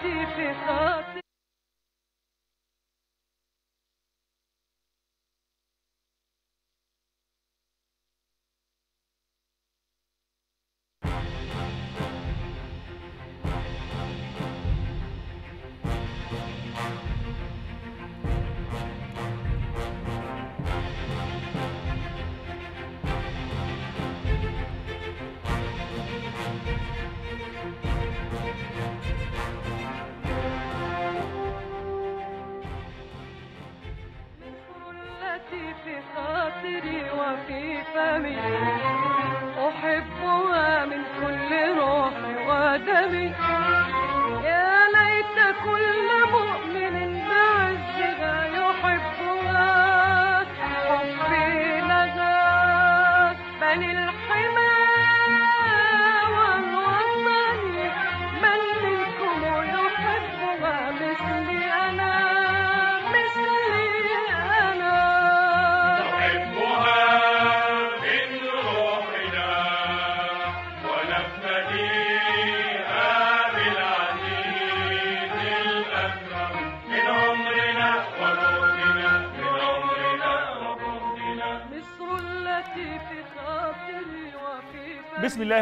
किसी से खाते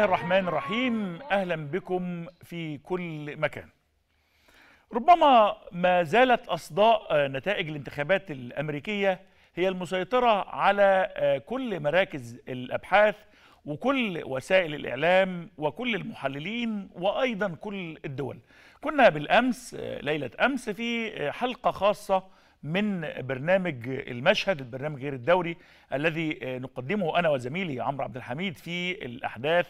الله الرحمن الرحيم اهلا بكم في كل مكان ربما ما زالت اصداء نتائج الانتخابات الامريكيه هي المسيطره على كل مراكز الابحاث وكل وسائل الاعلام وكل المحللين وايضا كل الدول كنا بالامس ليله امس في حلقه خاصه من برنامج المشهد البرنامج غير الدوري الذي نقدمه انا وزميلي عمرو عبد الحميد في الاحداث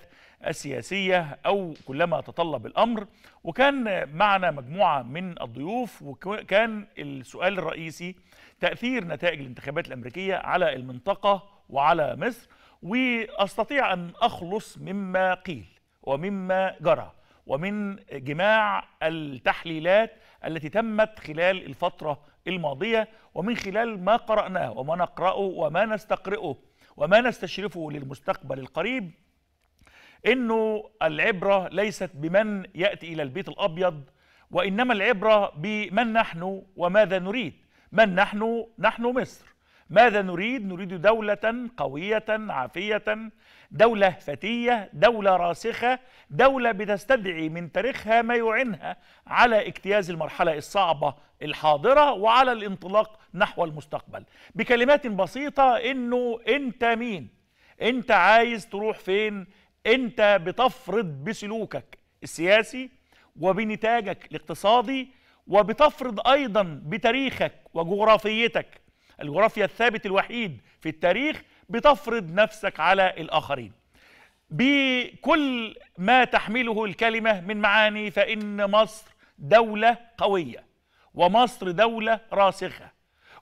السياسية أو كلما تطلب الأمر وكان معنا مجموعة من الضيوف وكان السؤال الرئيسي تأثير نتائج الانتخابات الأمريكية على المنطقة وعلى مصر وأستطيع أن أخلص مما قيل ومما جرى ومن جماع التحليلات التي تمت خلال الفترة الماضية ومن خلال ما قرأناه وما نقرأه وما نستقرئه وما نستشرفه للمستقبل القريب انه العبره ليست بمن ياتي الى البيت الابيض وانما العبره بمن نحن وماذا نريد من نحن نحن مصر ماذا نريد نريد دوله قويه عافيه دوله فتيه دوله راسخه دوله بتستدعي من تاريخها ما يعينها على اجتياز المرحله الصعبه الحاضره وعلى الانطلاق نحو المستقبل بكلمات بسيطه انه انت مين انت عايز تروح فين انت بتفرض بسلوكك السياسي وبنتاجك الاقتصادي وبتفرض ايضا بتاريخك وجغرافيتك الجغرافيا الثابت الوحيد في التاريخ بتفرض نفسك على الاخرين بكل ما تحمله الكلمه من معاني فان مصر دوله قويه ومصر دوله راسخه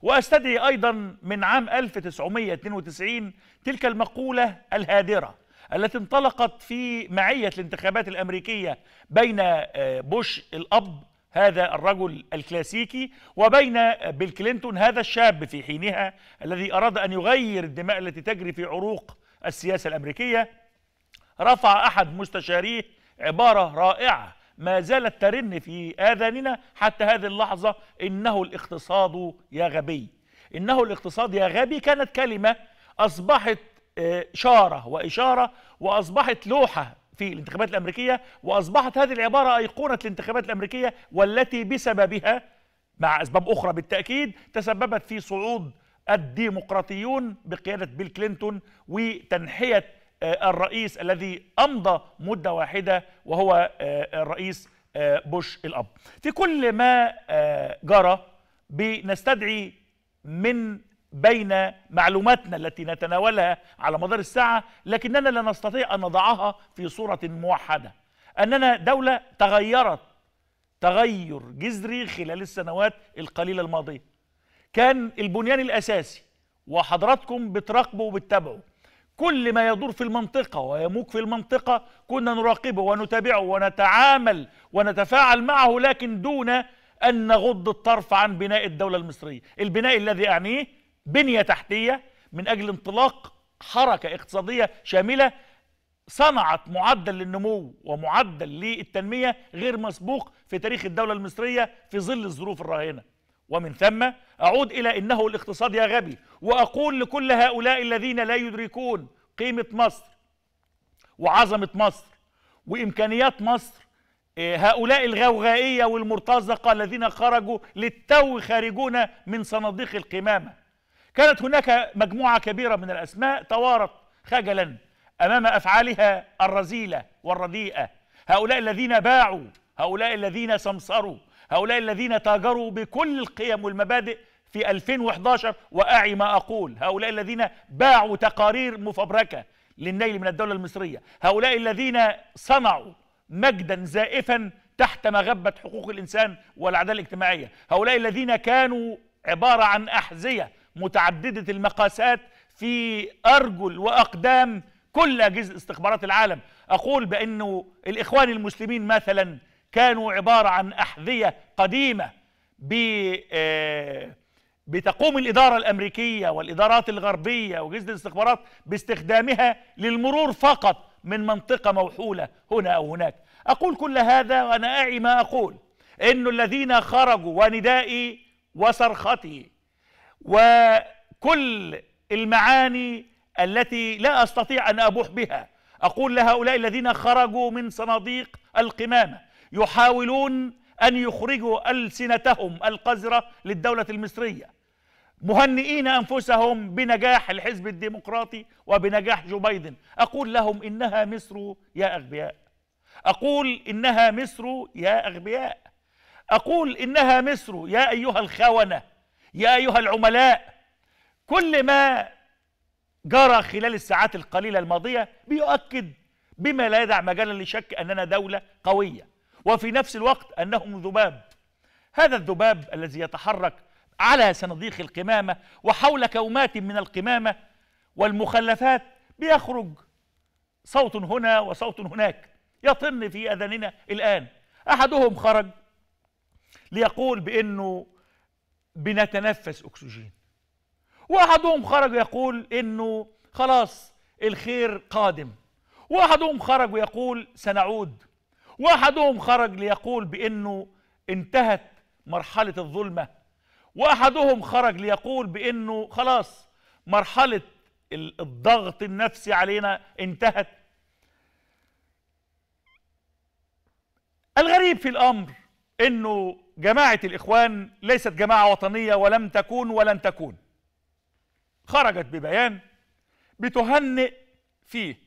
واستدعي ايضا من عام 1992 تلك المقوله الهادره التي انطلقت في معية الانتخابات الأمريكية بين آه، بوش الأب هذا الرجل الكلاسيكي وبين آه، بيل كلينتون هذا الشاب في حينها الذي أراد أن يغير الدماء التي تجري في عروق السياسة الأمريكية رفع أحد مستشاريه عبارة رائعة ما زالت ترن في آذاننا حتى هذه اللحظة إنه الاقتصاد يا غبي إنه الاقتصاد يا غبي كانت كلمة أصبحت إشارة آه، وإشارة وأصبحت لوحة في الانتخابات الأمريكية وأصبحت هذه العبارة أيقونة الانتخابات الأمريكية والتي بسببها مع أسباب أخرى بالتأكيد تسببت في صعود الديمقراطيون بقيادة بيل كلينتون وتنحية آه، الرئيس الذي أمضى مدة واحدة وهو آه، الرئيس بوش الأب في كل ما جرى بنستدعي من بين معلوماتنا التي نتناولها على مدار الساعة لكننا لا نستطيع أن نضعها في صورة موحدة أننا دولة تغيرت تغير جذري خلال السنوات القليلة الماضية كان البنيان الأساسي وحضراتكم بتراقبوا وبتتابعوا كل ما يدور في المنطقة ويموج في المنطقة كنا نراقبه ونتابعه ونتعامل ونتفاعل معه لكن دون أن نغض الطرف عن بناء الدولة المصرية البناء الذي أعنيه بنية تحتية من أجل انطلاق حركة اقتصادية شاملة صنعت معدل للنمو ومعدل للتنمية غير مسبوق في تاريخ الدولة المصرية في ظل الظروف الراهنة ومن ثم أعود إلى إنه الاقتصاد يا غبي وأقول لكل هؤلاء الذين لا يدركون قيمة مصر وعظمة مصر وإمكانيات مصر إيه، هؤلاء الغوغائية والمرتزقة الذين خرجوا للتو خارجون من صناديق القمامة كانت هناك مجموعة كبيرة من الأسماء توارت خجلا أمام أفعالها الرذيلة والرديئة هؤلاء الذين باعوا هؤلاء الذين سمسروا هؤلاء الذين تاجروا بكل القيم والمبادئ في 2011 وأعي ما أقول هؤلاء الذين باعوا تقارير مفبركة للنيل من الدولة المصرية هؤلاء الذين صنعوا مجدا زائفا تحت مغبة حقوق الإنسان والعدالة الاجتماعية هؤلاء الذين كانوا عبارة عن أحذية متعددة المقاسات في أرجل وأقدام كل أجهزة استخبارات العالم أقول بأنه الإخوان المسلمين مثلا كانوا عبارة عن أحذية قديمة آه، بتقوم الإدارة الأمريكية والإدارات الغربية وأجهزة الاستخبارات باستخدامها للمرور فقط من منطقة موحولة هنا أو هناك أقول كل هذا وأنا أعي ما أقول إن الذين خرجوا وندائي وصرختي وكل المعاني التي لا استطيع ان ابوح بها اقول لهؤلاء الذين خرجوا من صناديق القمامه يحاولون ان يخرجوا السنتهم القذره للدوله المصريه مهنئين انفسهم بنجاح الحزب الديمقراطي وبنجاح جو بايدن اقول لهم انها مصر يا اغبياء اقول انها مصر يا اغبياء اقول انها مصر يا ايها الخونه يا أيها العملاء كل ما جرى خلال الساعات القليلة الماضية بيؤكد بما لا يدع مجالا لشك أننا دولة قوية وفي نفس الوقت أنهم ذباب هذا الذباب الذي يتحرك على صناديق القمامة وحول كومات من القمامة والمخلفات بيخرج صوت هنا وصوت هناك يطن في أذاننا الآن أحدهم خرج ليقول بأنه بنتنفس أكسجين واحدهم خرج يقول إنه خلاص الخير قادم واحدهم خرج ويقول سنعود واحدهم خرج ليقول بأنه انتهت مرحلة الظلمة واحدهم خرج ليقول بأنه خلاص مرحلة الضغط النفسي علينا انتهت الغريب في الأمر أنه جماعة الإخوان ليست جماعة وطنية ولم تكون ولن تكون خرجت ببيان بتهنئ فيه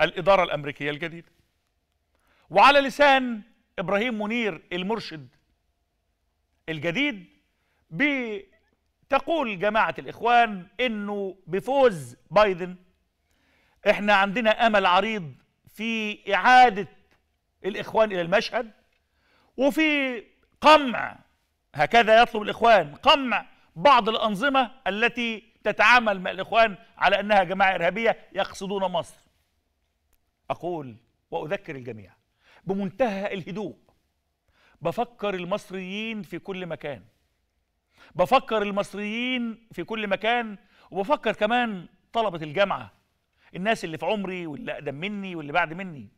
الإدارة الأمريكية الجديدة وعلى لسان إبراهيم منير المرشد الجديد بتقول جماعة الإخوان إنه بفوز بايدن إحنا عندنا أمل عريض في إعادة الإخوان إلى المشهد وفي قمع هكذا يطلب الإخوان قمع بعض الأنظمة التي تتعامل مع الإخوان على أنها جماعة إرهابية يقصدون مصر أقول وأذكر الجميع بمنتهى الهدوء بفكر المصريين في كل مكان بفكر المصريين في كل مكان وبفكر كمان طلبة الجامعة الناس اللي في عمري واللي أقدم مني واللي بعد مني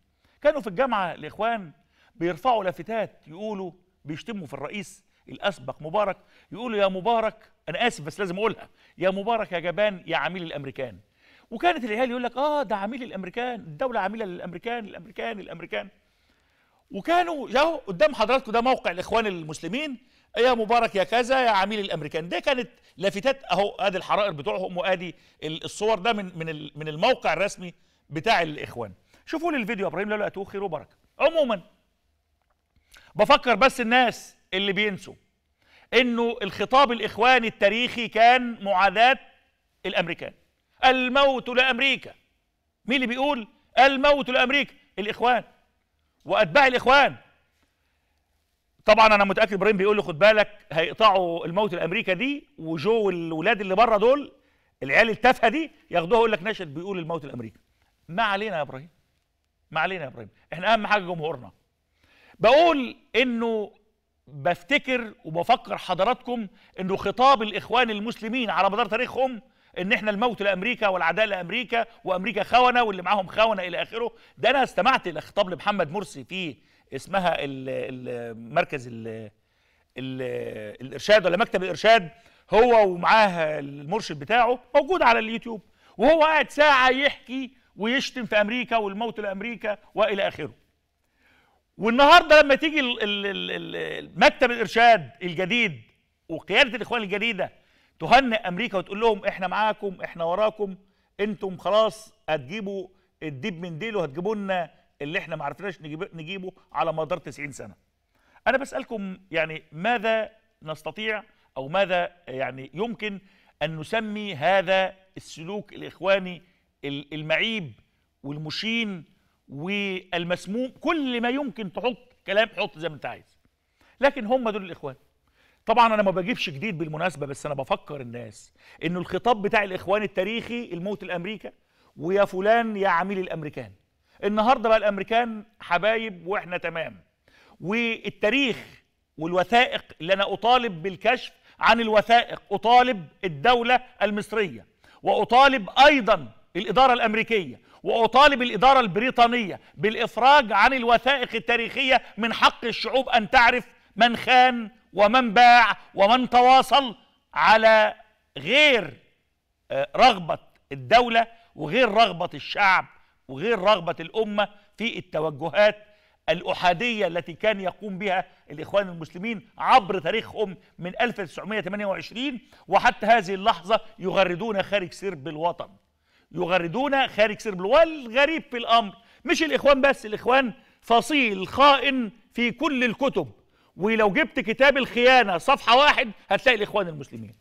كانوا في الجامعة الإخوان بيرفعوا لافتات يقولوا بيشتموا في الرئيس الاسبق مبارك يقولوا يا مبارك انا اسف بس لازم اقولها يا مبارك يا جبان يا عميل الامريكان وكانت العيال يقول لك اه ده عميل الامريكان الدوله عميله للامريكان الامريكان الامريكان وكانوا جاوا قدام حضراتكم ده موقع الاخوان المسلمين يا مبارك يا كذا يا عميل الامريكان ده كانت لافتات اهو ادي الحرائر بتوعهم وادي الصور ده من من من الموقع الرسمي بتاع الاخوان شوفوا لي الفيديو يا ابراهيم لا لا خير وبركه عموما بفكر بس الناس اللي بينسوا انه الخطاب الاخواني التاريخي كان معاداه الامريكان الموت لامريكا مين اللي بيقول الموت لامريكا الاخوان واتباع الاخوان طبعا انا متاكد ابراهيم بيقول له خد بالك هيقطعوا الموت الامريكا دي وجو الولاد اللي بره دول العيال التافهه دي ياخدوها يقول لك نشد بيقول الموت الامريكي ما علينا يا ابراهيم ما علينا يا ابراهيم احنا اهم حاجه جمهورنا بقول انه بفتكر وبفكر حضراتكم انه خطاب الاخوان المسلمين على مدار تاريخهم ان احنا الموت لامريكا والعداء لامريكا وامريكا خونه واللي معاهم خونه الى اخره ده انا استمعت الى خطاب لمحمد مرسي في اسمها المركز الـ الـ الارشاد ولا مكتب الارشاد هو ومعاه المرشد بتاعه موجود على اليوتيوب وهو قاعد ساعه يحكي ويشتم في امريكا والموت لامريكا والى اخره والنهارده لما تيجي مكتب الارشاد الجديد وقياده الاخوان الجديده تهنئ امريكا وتقول لهم احنا معاكم احنا وراكم انتم خلاص هتجيبوا الديب من ديله هتجيبوا لنا اللي احنا ما عرفناش نجيبه على مدار 90 سنه. انا بسالكم يعني ماذا نستطيع او ماذا يعني يمكن ان نسمي هذا السلوك الاخواني المعيب والمشين والمسموم كل ما يمكن تحط كلام حط زي ما انت عايز لكن هم دول الاخوان طبعا انا ما بجيبش جديد بالمناسبه بس انا بفكر الناس انه الخطاب بتاع الاخوان التاريخي الموت الامريكا ويا فلان يا عميل الامريكان النهارده بقى الامريكان حبايب واحنا تمام والتاريخ والوثائق اللي انا اطالب بالكشف عن الوثائق اطالب الدوله المصريه واطالب ايضا الاداره الامريكيه وأطالب الإدارة البريطانية بالإفراج عن الوثائق التاريخية من حق الشعوب أن تعرف من خان ومن باع ومن تواصل على غير آه، رغبة الدولة وغير رغبة الشعب وغير رغبة الأمة في التوجهات الأحادية التي كان يقوم بها الإخوان المسلمين عبر تاريخهم من 1928 وحتى هذه اللحظة يغردون خارج سرب الوطن يغردون خارج سربل والغريب في الأمر مش الإخوان بس الإخوان فصيل خائن في كل الكتب ولو جبت كتاب الخيانة صفحة واحد هتلاقي الإخوان المسلمين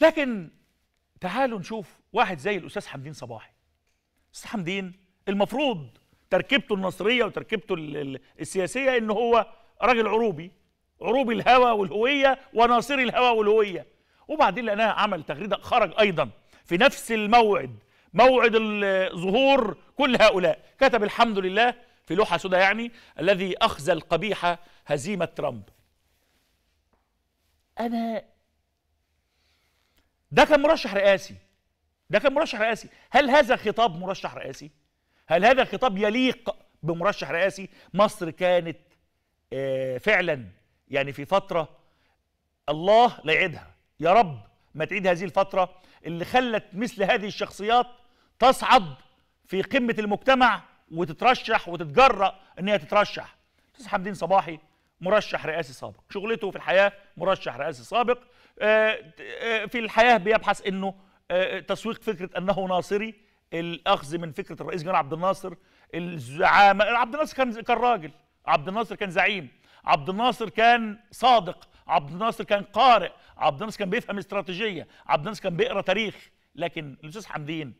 لكن تعالوا نشوف واحد زي الأستاذ حمدين صباحي أستاذ حمدين المفروض تركيبته النصرية وتركيبته السياسية إن هو راجل عروبي عروبي الهوى والهوية وناصري الهوى والهوية وبعدين لانها عمل تغريدة خرج أيضا في نفس الموعد موعد ظهور كل هؤلاء كتب الحمد لله في لوحة سودة يعني الذي أخزى القبيحة هزيمة ترامب أنا ده كان مرشح رئاسي ده كان مرشح رئاسي هل هذا خطاب مرشح رئاسي هل هذا خطاب يليق بمرشح رئاسي مصر كانت آه، فعلا يعني في فترة الله لا يعيدها يا رب ما تعيد هذه الفترة اللي خلت مثل هذه الشخصيات تصعد في قمة المجتمع وتترشح وتتجرأ ان هي تترشح استاذ حمدين صباحي مرشح رئاسي سابق شغلته في الحياة مرشح رئاسي سابق آه، آه، في الحياة بيبحث انه آه، تسويق فكرة انه ناصري الاخذ من فكرة الرئيس جمال عبد الناصر الزعامة عبد الناصر كان كان راجل عبد الناصر كان زعيم عبد الناصر كان صادق عبد الناصر كان قارئ عبد الناصر كان بيفهم استراتيجيه عبد الناصر كان بيقرا تاريخ لكن الاستاذ حمدين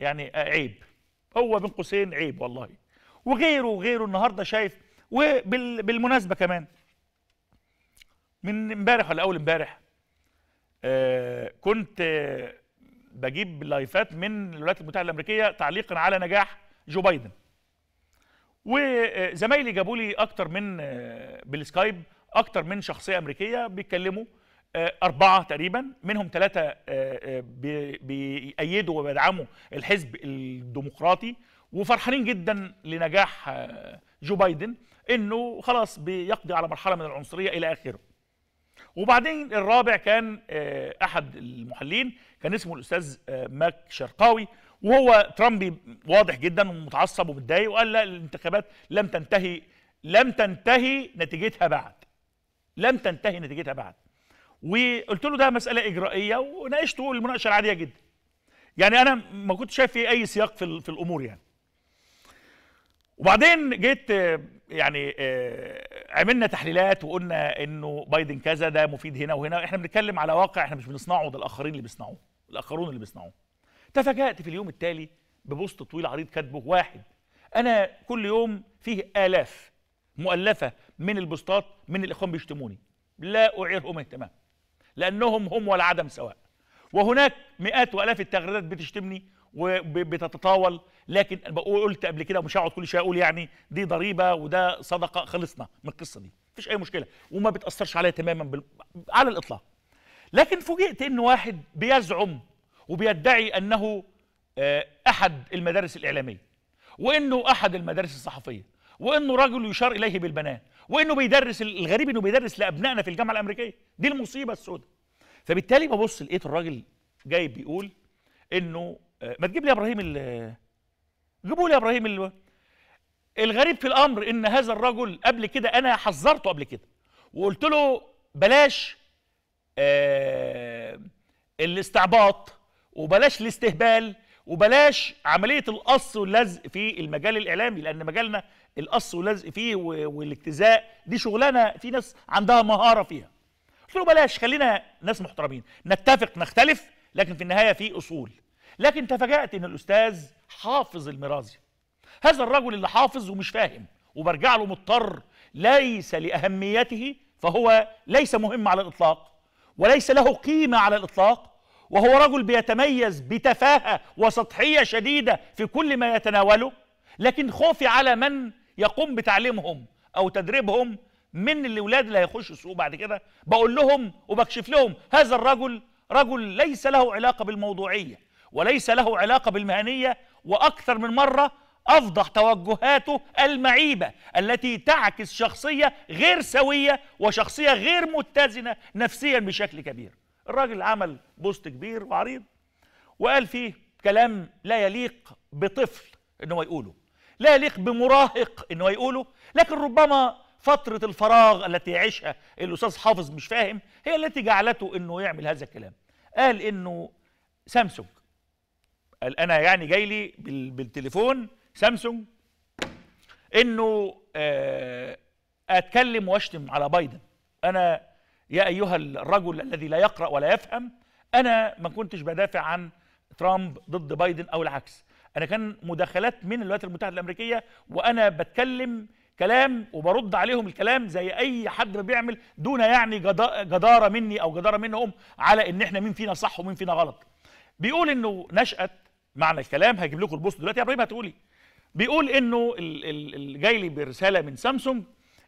يعني عيب هو بين قوسين عيب والله وغيره وغيره النهارده شايف وبالمناسبه كمان من امبارح ولا اول امبارح آه كنت آه بجيب لايفات من الولايات المتحده الامريكيه تعليقا على نجاح جو بايدن وزمايلي جابوا لي اكتر من آه، بالسكايب اكتر من شخصيه امريكيه بيتكلموا آه، أربعة تقريبا منهم ثلاثة آه، آه، بيأيدوا وبيدعموا الحزب الديمقراطي وفرحانين جدا لنجاح جو بايدن انه خلاص بيقضي على مرحله من العنصريه الى اخره. وبعدين الرابع كان احد المحللين كان اسمه الاستاذ ماك شرقاوي وهو ترامب واضح جدا ومتعصب ومتضايق وقال لا الانتخابات لم تنتهي لم تنتهي نتيجتها بعد. لم تنتهي نتيجتها بعد وقلت له ده مساله اجرائيه وناقشته المناقشه العاديه جدا يعني انا ما كنت شايف في اي سياق في, في الامور يعني وبعدين جيت يعني آه، عملنا تحليلات وقلنا انه بايدن كذا ده مفيد هنا وهنا احنا بنتكلم على واقع احنا مش بنصنعه ده الاخرين اللي بيصنعوه الاخرون اللي بيصنعوه تفاجات في اليوم التالي ببوست طويل عريض كاتبه واحد انا كل يوم فيه الاف مؤلفه من البوستات من الإخوان بيشتموني لا أعيرهم اهتمام لأنهم هم والعدم سواء وهناك مئات وآلاف التغريدات بتشتمني وبتتطاول لكن قلت قبل كده ومش هقعد كل شويه اقول يعني دي ضريبه وده صدقه خلصنا من القصه دي مفيش اي مشكله وما بتاثرش عليا تماما بال... على الاطلاق لكن فوجئت ان واحد بيزعم وبيدعي انه آه، احد المدارس الاعلاميه وانه احد المدارس الصحفيه وانه رجل يشار اليه بالبنان وانه بيدرس الغريب انه بيدرس لابنائنا في الجامعه الامريكيه دي المصيبه السوداء فبالتالي ببص لقيت الراجل جاي بيقول انه آه، ما تجيب لي ابراهيم جيبوا لي ابراهيم ال... الغريب في الامر ان هذا الرجل قبل كده انا حذرته قبل كده وقلت له بلاش آه الاستعباط وبلاش الاستهبال وبلاش عمليه القص واللزق في المجال الاعلامي لان مجالنا القص ولزق فيه والاجتزاء دي شغلانه في ناس عندها مهاره فيها قلت له بلاش خلينا ناس محترمين نتفق نختلف لكن في النهايه في اصول لكن تفاجات ان الاستاذ حافظ المرازي هذا الرجل اللي حافظ ومش فاهم وبرجع له مضطر ليس لاهميته فهو ليس مهم على الاطلاق وليس له قيمه على الاطلاق وهو رجل بيتميز بتفاهه وسطحيه شديده في كل ما يتناوله لكن خوفي على من يقوم بتعليمهم او تدريبهم من الاولاد اللي هيخشوا السوق بعد كده بقول لهم وبكشف لهم هذا الرجل رجل ليس له علاقه بالموضوعيه وليس له علاقه بالمهنيه واكثر من مره افضح توجهاته المعيبه التي تعكس شخصيه غير سويه وشخصيه غير متزنه نفسيا بشكل كبير الراجل عمل بوست كبير وعريض وقال فيه كلام لا يليق بطفل ان هو يقوله لا يليق بمراهق انه يقوله لكن ربما فتره الفراغ التي يعيشها الاستاذ حافظ مش فاهم هي التي جعلته انه يعمل هذا الكلام قال انه سامسونج قال انا يعني جاي لي بالتليفون سامسونج انه آه، اتكلم واشتم على بايدن انا يا ايها الرجل الذي لا يقرا ولا يفهم انا ما كنتش بدافع عن ترامب ضد بايدن او العكس انا كان مداخلات من الولايات المتحده الامريكيه وانا بتكلم كلام وبرد عليهم الكلام زي اي حد بيعمل دون يعني جداره مني او جداره منهم على ان احنا مين فينا صح ومين فينا غلط بيقول انه نشات معنى الكلام هجيب لكم البوست دلوقتي يا ابراهيم هتقولي بيقول انه جاي لي برساله من سامسونج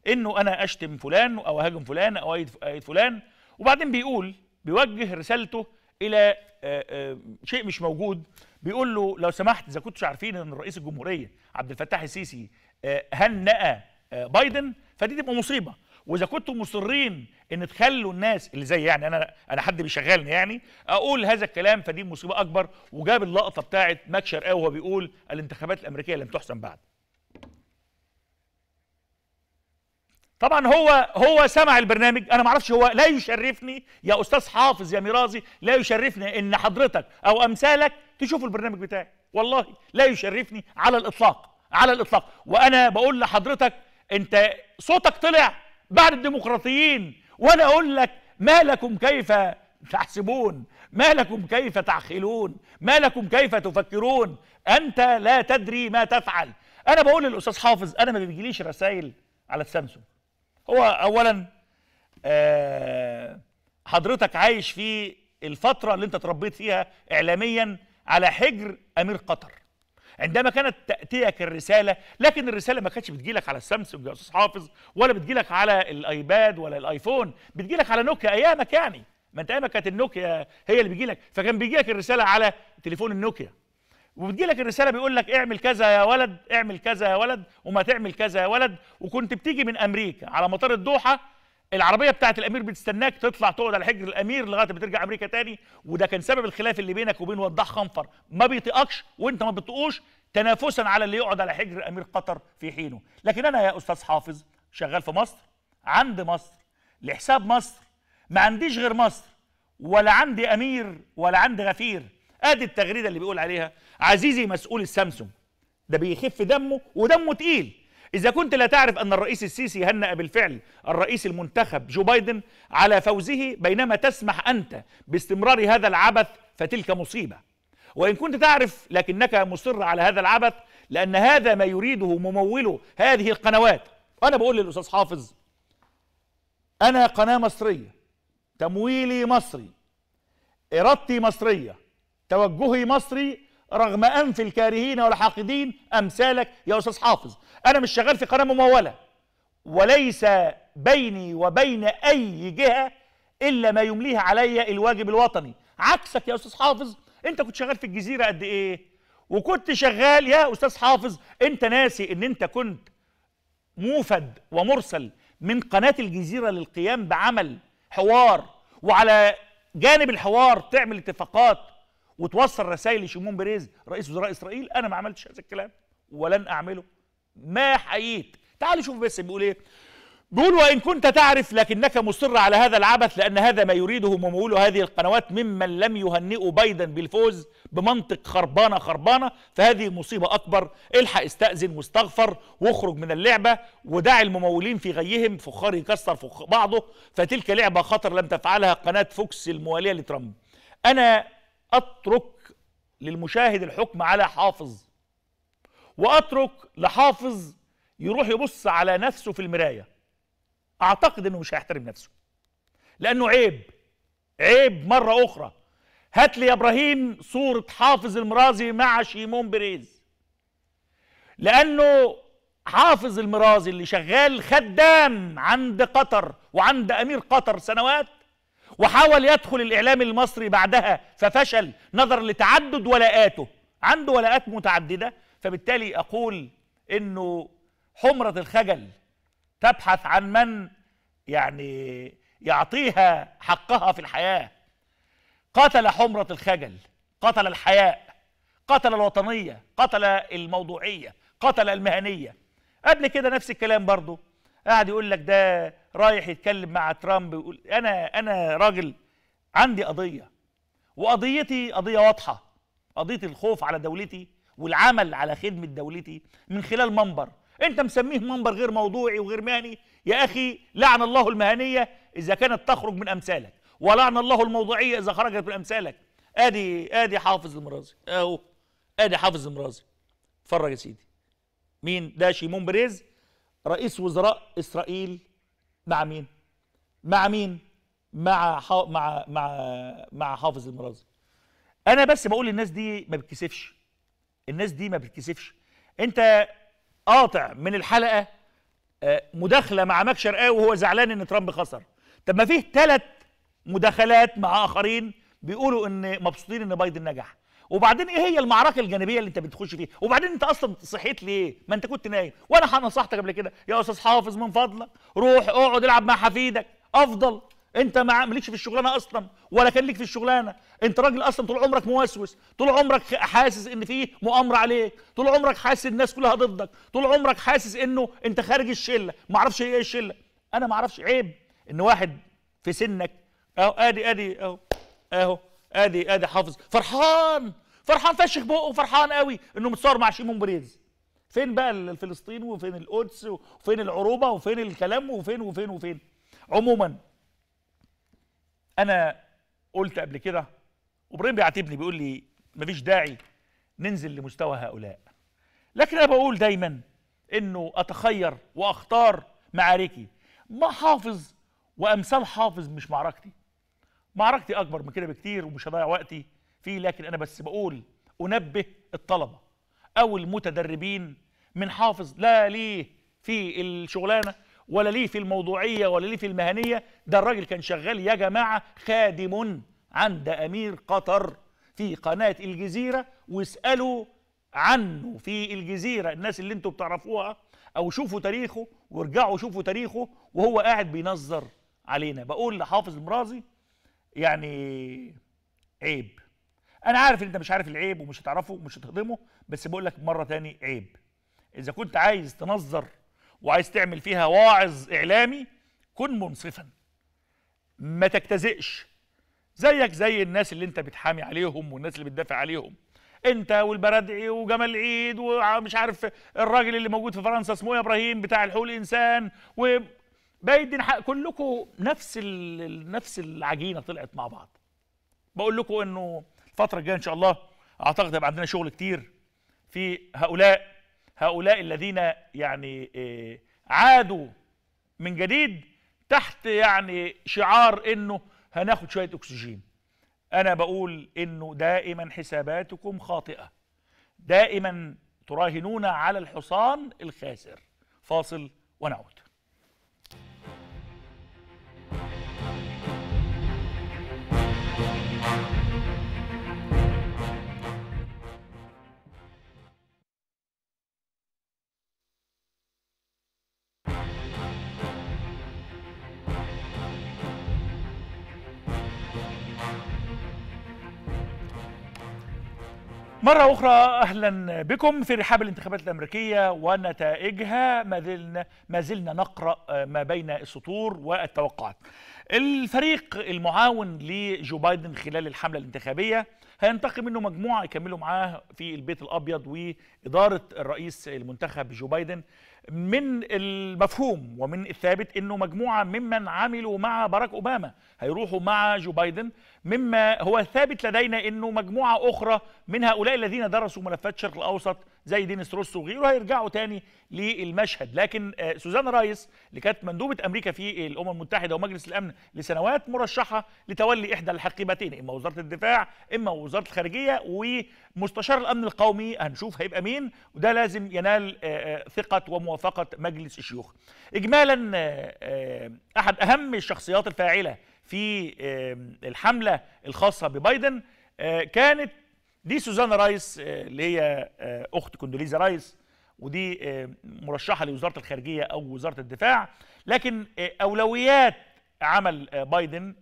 انه انا اشتم فلان او اهاجم فلان او ايد فلان وبعدين بيقول بيوجه رسالته الى آه، آه، شيء مش موجود بيقول له لو سمحت اذا كنتش عارفين ان رئيس الجمهوريه عبد الفتاح السيسي هنأ آه، بايدن فدي تبقى مصيبه واذا كنتوا مصرين ان تخلوا الناس اللي زي يعني انا انا حد بيشغلني يعني اقول هذا الكلام فدي مصيبه اكبر وجاب اللقطه بتاعه ماكشر شرقاوي وهو بيقول الانتخابات الامريكيه لم تحسن بعد طبعا هو هو سمع البرنامج انا ما اعرفش هو لا يشرفني يا استاذ حافظ يا ميرازي لا يشرفني ان حضرتك او امثالك تشوفوا البرنامج بتاعي والله لا يشرفني على الاطلاق على الاطلاق وانا بقول لحضرتك انت صوتك طلع بعد الديمقراطيين وانا اقول لك ما لكم كيف تحسبون ما لكم كيف تعقلون ما لكم كيف تفكرون انت لا تدري ما تفعل انا بقول للاستاذ حافظ انا ما بيجيليش رسائل على السامسونج هو اولا آه، حضرتك عايش في الفتره اللي انت تربيت فيها اعلاميا على حجر امير قطر عندما كانت تاتيك الرساله لكن الرساله ما كانتش بتجيلك على السامسونج يا استاذ حافظ ولا بتجيلك على الايباد ولا الايفون بتجيلك على نوكيا ايامك يعني ما انت ايامك كانت النوكيا هي اللي بيجيلك فكان بيجيلك الرساله على تليفون النوكيا وبتجي لك الرساله بيقول لك اعمل كذا يا ولد اعمل كذا يا ولد وما تعمل كذا يا ولد وكنت بتيجي من امريكا على مطار الدوحه العربيه بتاعه الامير بتستناك تطلع تقعد على حجر الامير لغايه ما ترجع امريكا تاني وده كان سبب الخلاف اللي بينك وبين وضاح خنفر ما بيطيقكش وانت ما بتطقوش تنافسا على اللي يقعد على حجر امير قطر في حينه لكن انا يا استاذ حافظ شغال في مصر عند مصر لحساب مصر ما عنديش غير مصر ولا عندي امير ولا عندي غفير ادي التغريده اللي بيقول عليها عزيزي مسؤول السامسونج ده بيخف دمه ودمه تقيل إذا كنت لا تعرف أن الرئيس السيسي هنأ بالفعل الرئيس المنتخب جو بايدن على فوزه بينما تسمح أنت باستمرار هذا العبث فتلك مصيبة وإن كنت تعرف لكنك مصر على هذا العبث لأن هذا ما يريده مموله هذه القنوات أنا بقول للأستاذ حافظ أنا قناة مصرية تمويلي مصري إرادتي مصرية توجهي مصري رغم انف الكارهين والحاقدين امثالك يا استاذ حافظ انا مش شغال في قناه مموله وليس بيني وبين اي جهه الا ما يمليه علي الواجب الوطني عكسك يا استاذ حافظ انت كنت شغال في الجزيره قد ايه وكنت شغال يا استاذ حافظ انت ناسي ان انت كنت موفد ومرسل من قناه الجزيره للقيام بعمل حوار وعلى جانب الحوار تعمل اتفاقات وتوصل رسائل لشيمون بيريز رئيس وزراء اسرائيل انا ما عملتش هذا الكلام ولن اعمله ما حييت تعالوا شوف بس بيقول ايه بيقول وان كنت تعرف لكنك مصر على هذا العبث لان هذا ما يريده ممول هذه القنوات ممن لم يهنئوا بايدن بالفوز بمنطق خربانه خربانه فهذه مصيبه اكبر الحق استاذن واستغفر واخرج من اللعبه ودع الممولين في غيهم فخار يكسر فخ بعضه فتلك لعبه خطر لم تفعلها قناه فوكس المواليه لترامب انا اترك للمشاهد الحكم على حافظ واترك لحافظ يروح يبص على نفسه في المرايه اعتقد انه مش هيحترم نفسه لانه عيب عيب مره اخرى هات لي يا ابراهيم صوره حافظ المرازي مع شيمون بريز لانه حافظ المرازي اللي شغال خدام عند قطر وعند امير قطر سنوات وحاول يدخل الإعلام المصري بعدها ففشل نظرا لتعدد ولاءاته عنده ولاءات متعددة فبالتالي أقول أنه حمرة الخجل تبحث عن من يعني يعطيها حقها في الحياة قتل حمرة الخجل قتل الحياء قتل الوطنية قتل الموضوعية قتل المهنية قبل كده نفس الكلام برضه قاعد يقول لك ده رايح يتكلم مع ترامب ويقول انا انا راجل عندي قضيه وقضيتي قضيه واضحه قضيه الخوف على دولتي والعمل على خدمه دولتي من خلال منبر انت مسميه منبر غير موضوعي وغير مهني يا اخي لعن الله المهنيه اذا كانت تخرج من امثالك ولعن الله الموضوعيه اذا خرجت من امثالك ادي ادي حافظ المرازي اهو ادي حافظ المرازي اتفرج يا سيدي مين ده شيمون بريز رئيس وزراء اسرائيل مع مين مع مين مع حا... مع مع مع حافظ المرازي انا بس بقول للناس دي ما بتكسفش الناس دي ما بتكسفش انت قاطع من الحلقه آه، مداخله مع ماك شرقاوي وهو زعلان ان ترامب خسر طب ما فيه ثلاث مداخلات مع اخرين بيقولوا ان مبسوطين ان بايدن نجح وبعدين ايه هي المعركه الجانبيه اللي انت بتخش فيها وبعدين انت اصلا صحيت ليه ما انت كنت نايم وانا نصحتك قبل كده يا استاذ حافظ من فضلك روح اقعد العب مع حفيدك افضل انت ما مالكش في الشغلانه اصلا ولا كان ليك في الشغلانه انت راجل اصلا طول عمرك موسوس طول عمرك حاسس ان في مؤامره عليك طول عمرك حاسس الناس كلها ضدك طول عمرك حاسس انه انت خارج الشله ما اعرفش ايه الشله انا ما اعرفش عيب ان واحد في سنك اهو ادي ادي اهو اهو ادي ادي حافظ فرحان فرحان فشخ بقه فرحان قوي انه متصور مع شيمون بريز فين بقى الفلسطين وفين القدس وفين العروبه وفين الكلام وفين وفين وفين عموما انا قلت قبل كده وابراهيم بيعاتبني بيقول لي مفيش داعي ننزل لمستوى هؤلاء لكن انا بقول دايما انه اتخير واختار معاركي ما حافظ وامثال حافظ مش معركتي معركتي اكبر من كده بكتير ومش هضيع وقتي فيه لكن انا بس بقول انبه الطلبه او المتدربين من حافظ لا ليه في الشغلانه ولا ليه في الموضوعيه ولا ليه في المهنيه ده الراجل كان شغال يا جماعه خادم عند امير قطر في قناه الجزيره واسالوا عنه في الجزيره الناس اللي انتم بتعرفوها او شوفوا تاريخه وارجعوا شوفوا تاريخه وهو قاعد بينظر علينا بقول لحافظ المرازي يعني عيب انا عارف ان انت مش عارف العيب ومش هتعرفه ومش هتهضمه بس بقول لك مره تاني عيب اذا كنت عايز تنظر وعايز تعمل فيها واعظ اعلامي كن منصفا ما تجتزئش زيك زي الناس اللي انت بتحامي عليهم والناس اللي بتدافع عليهم انت والبرادعي وجمال عيد ومش عارف الراجل اللي موجود في فرنسا اسمه ابراهيم بتاع الحقوق الانسان و حق كلكم نفس نفس العجينه طلعت مع بعض بقول لكم انه الفتره الجايه ان شاء الله اعتقد هيبقى عندنا شغل كتير في هؤلاء هؤلاء الذين يعني آه، عادوا من جديد تحت يعني شعار انه هناخد شويه اكسجين انا بقول انه دائما حساباتكم خاطئه دائما تراهنون على الحصان الخاسر فاصل ونعود مرة أخرى أهلا بكم في رحاب الانتخابات الأمريكية ونتائجها ما زلنا, ما زلنا نقرأ آه، ما بين السطور والتوقعات الفريق المعاون لجو بايدن خلال الحملة الانتخابية هينتقم منه مجموعه يكملوا معاه في البيت الابيض واداره الرئيس المنتخب جو بايدن من المفهوم ومن الثابت انه مجموعه ممن عملوا مع باراك اوباما هيروحوا مع جو بايدن مما هو ثابت لدينا انه مجموعه اخرى من هؤلاء الذين درسوا ملفات الشرق الاوسط زي دينيس روس وغيره هيرجعوا تاني للمشهد لكن آه، سوزان رايس اللي كانت مندوبه امريكا في الامم المتحده ومجلس الامن لسنوات مرشحه لتولي احدى الحقيبتين اما وزاره الدفاع اما وزاره الخارجيه ومستشار الامن القومي هنشوف هيبقى مين وده لازم ينال آه، آه، ثقه وموافقه مجلس الشيوخ اجمالا احد اهم الشخصيات الفاعله في الحمله الخاصه ببايدن كانت دي سوزانا رايس آه، اللي هي آه، اخت كوندوليزا رايس ودي آه، مرشحه لوزاره الخارجيه او وزاره الدفاع لكن اولويات عمل بايدن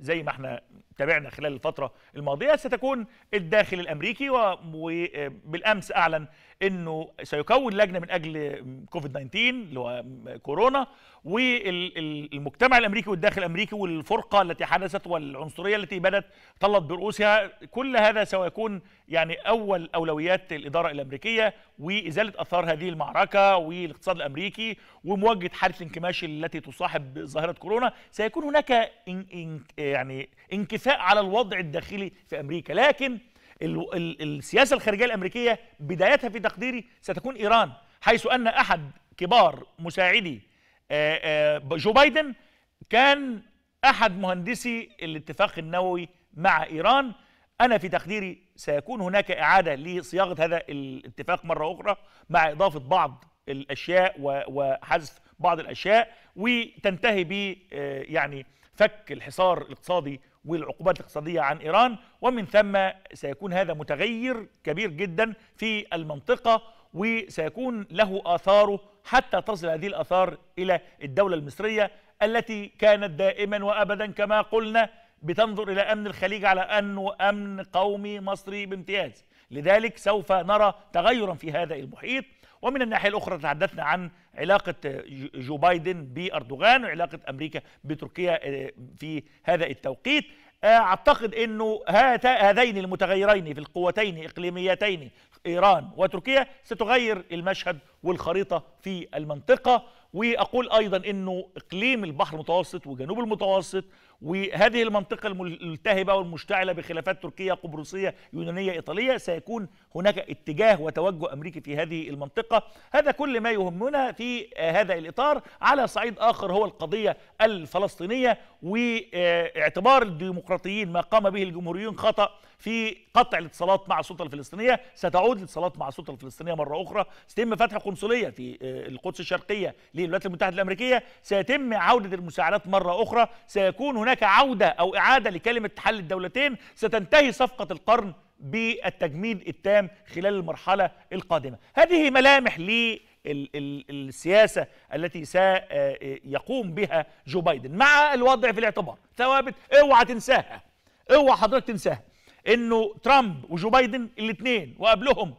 زي ما احنا تابعنا خلال الفتره الماضيه ستكون الداخل الامريكي وبالامس اعلن انه سيكون لجنه من اجل كوفيد 19 اللي هو كورونا والمجتمع الامريكي والداخل الامريكي والفرقه التي حدثت والعنصريه التي بدت طلت برؤوسها كل هذا سيكون يعني اول اولويات الاداره الامريكيه وازاله اثار هذه المعركه والاقتصاد الامريكي ومواجهه حاله الانكماش التي تصاحب ظاهره كورونا سيكون هناك إن إن يعني انكفاء على الوضع الداخلي في امريكا لكن السياسة الخارجية الأمريكية بدايتها في تقديري ستكون إيران حيث أن أحد كبار مساعدي جو بايدن كان أحد مهندسي الاتفاق النووي مع إيران أنا في تقديري سيكون هناك إعادة لصياغة هذا الاتفاق مرة أخرى مع إضافة بعض الأشياء وحذف بعض الأشياء وتنتهي ب يعني فك الحصار الاقتصادي والعقوبات الاقتصادية عن إيران ومن ثم سيكون هذا متغير كبير جدا في المنطقة وسيكون له آثاره حتى تصل هذه الآثار إلى الدولة المصرية التي كانت دائما وأبدا كما قلنا بتنظر إلى أمن الخليج على أنه أمن قومي مصري بامتياز لذلك سوف نرى تغيرا في هذا المحيط ومن الناحية الأخرى تحدثنا عن علاقة جو بايدن بأردوغان وعلاقة أمريكا بتركيا آه، في هذا التوقيت آه، أعتقد أنه هذين المتغيرين في القوتين إقليميتين إيران وتركيا ستغير المشهد والخريطة في المنطقة وأقول أيضا أنه إقليم البحر المتوسط وجنوب المتوسط وهذه المنطقة الملتهبة والمشتعلة بخلافات تركية قبرصية يونانية إيطالية سيكون هناك اتجاه وتوجه أمريكي في هذه المنطقة هذا كل ما يهمنا في هذا الإطار على صعيد آخر هو القضية الفلسطينية واعتبار الديمقراطيين ما قام به الجمهوريون خطأ في قطع الاتصالات مع السلطه الفلسطينيه ستعود الاتصالات مع السلطه الفلسطينيه مره اخرى سيتم فتح قنصليه في آه، القدس الشرقيه للولايات المتحده الامريكيه سيتم عوده المساعدات مره اخرى سيكون هناك هناك عودة أو إعادة لكلمة حل الدولتين ستنتهي صفقة القرن بالتجميد التام خلال المرحلة القادمة هذه ملامح للسياسة التي سيقوم آه، آه، بها جو بايدن مع الوضع في الاعتبار ثوابت اوعى تنساها اوعى حضرتك تنساها انه ترامب وجو بايدن الاثنين وقبلهم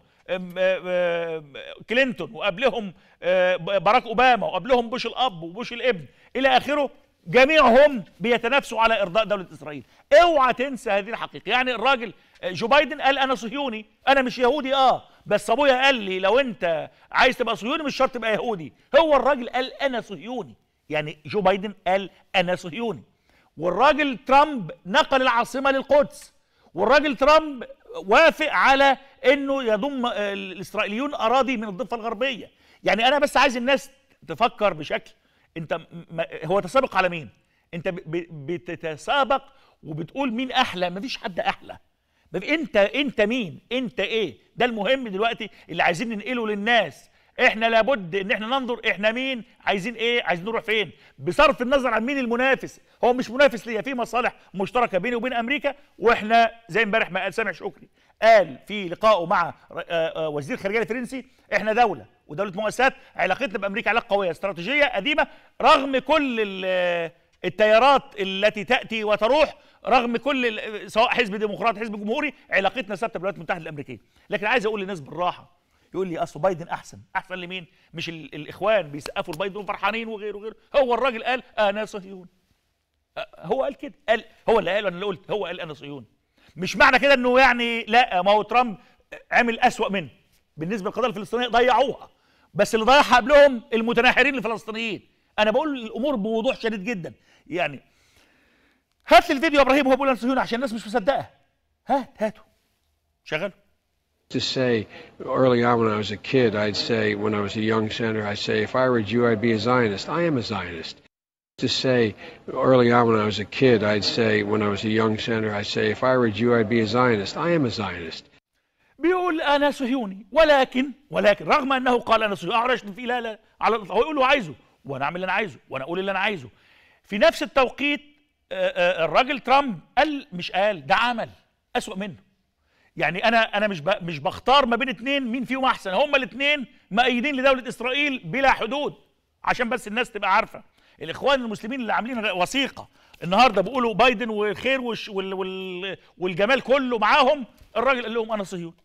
كلينتون وقبلهم آه، باراك اوباما وقبلهم بوش الاب وبوش الابن الى اخره جميعهم بيتنافسوا على ارضاء دوله اسرائيل اوعى تنسى هذه الحقيقه يعني الراجل آه، جو بايدن قال انا صهيوني انا مش يهودي اه بس ابويا قال لي لو انت عايز تبقى صهيوني مش شرط تبقى يهودي هو الراجل قال انا صهيوني يعني جو بايدن قال انا صهيوني والراجل ترامب نقل العاصمه للقدس والراجل ترامب وافق على انه يضم آه، الاسرائيليون اراضي من الضفه الغربيه يعني انا بس عايز الناس تفكر بشكل انت هو تسابق على مين انت بتتسابق وبتقول مين احلى مفيش حد احلى انت انت مين انت ايه ده المهم دلوقتي اللي عايزين ننقله للناس احنا لابد ان احنا ننظر احنا مين عايزين ايه عايزين نروح فين بصرف النظر عن مين المنافس هو مش منافس ليا في مصالح مشتركه بيني وبين امريكا واحنا زي امبارح ما قال سامح شكري قال في لقائه مع آه، آه، وزير الخارجيه الفرنسي احنا دوله ودوله مؤسسات علاقتنا بامريكا علاقه قويه استراتيجيه قديمه رغم كل آه، التيارات التي تاتي وتروح رغم كل سواء حزب ديمقراطي حزب جمهوري علاقتنا ثابته بالولايات المتحده الامريكيه لكن عايز اقول للناس بالراحه يقول لي اصل بايدن احسن احسن لمين مش الاخوان بيسقفوا لبايدن فرحانين وغيره وغيره هو الراجل قال انا صهيوني هو قال كده قال هو اللي قال انا اللي قلت هو قال انا صهيوني مش معنى كده انه يعني لا ما هو ترامب عمل اسوا منه بالنسبه للقضيه الفلسطينيه ضيعوها بس اللي ضيعها قبلهم المتناحرين الفلسطينيين انا بقول الامور بوضوح شديد جدا يعني هات لي الفيديو ابراهيم وهو بيقول صهيوني عشان الناس مش مصدقه هات هاته شغله to say early on when I was a kid, I'd say, when I was a young senator, I'd say, if I were a Jew, I'd be a Zionist. I am a Zionist. to say early on when I was a kid, I'd say, when I was a young senator, I'd say, if I were you, I'd be a Zionist. I am a Zionist. بيقول انا صهيوني ولكن ولكن رغم انه قال انا صهيوني اعرج في لا لا على هو يقول له عايزه وانا اعمل اللي انا عايزه وانا اقول اللي انا عايزه في نفس التوقيت آه، آه، الراجل ترامب قال مش قال ده عمل اسوأ منه يعني انا انا مش مش بختار ما بين اتنين مين فيهم احسن هما الاثنين مأيدين لدوله اسرائيل بلا حدود عشان بس الناس تبقى عارفه الاخوان المسلمين اللي عاملين وثيقه النهارده بيقولوا بايدن والخير وش وال وال والجمال كله معاهم الراجل قال لهم انا صهيوني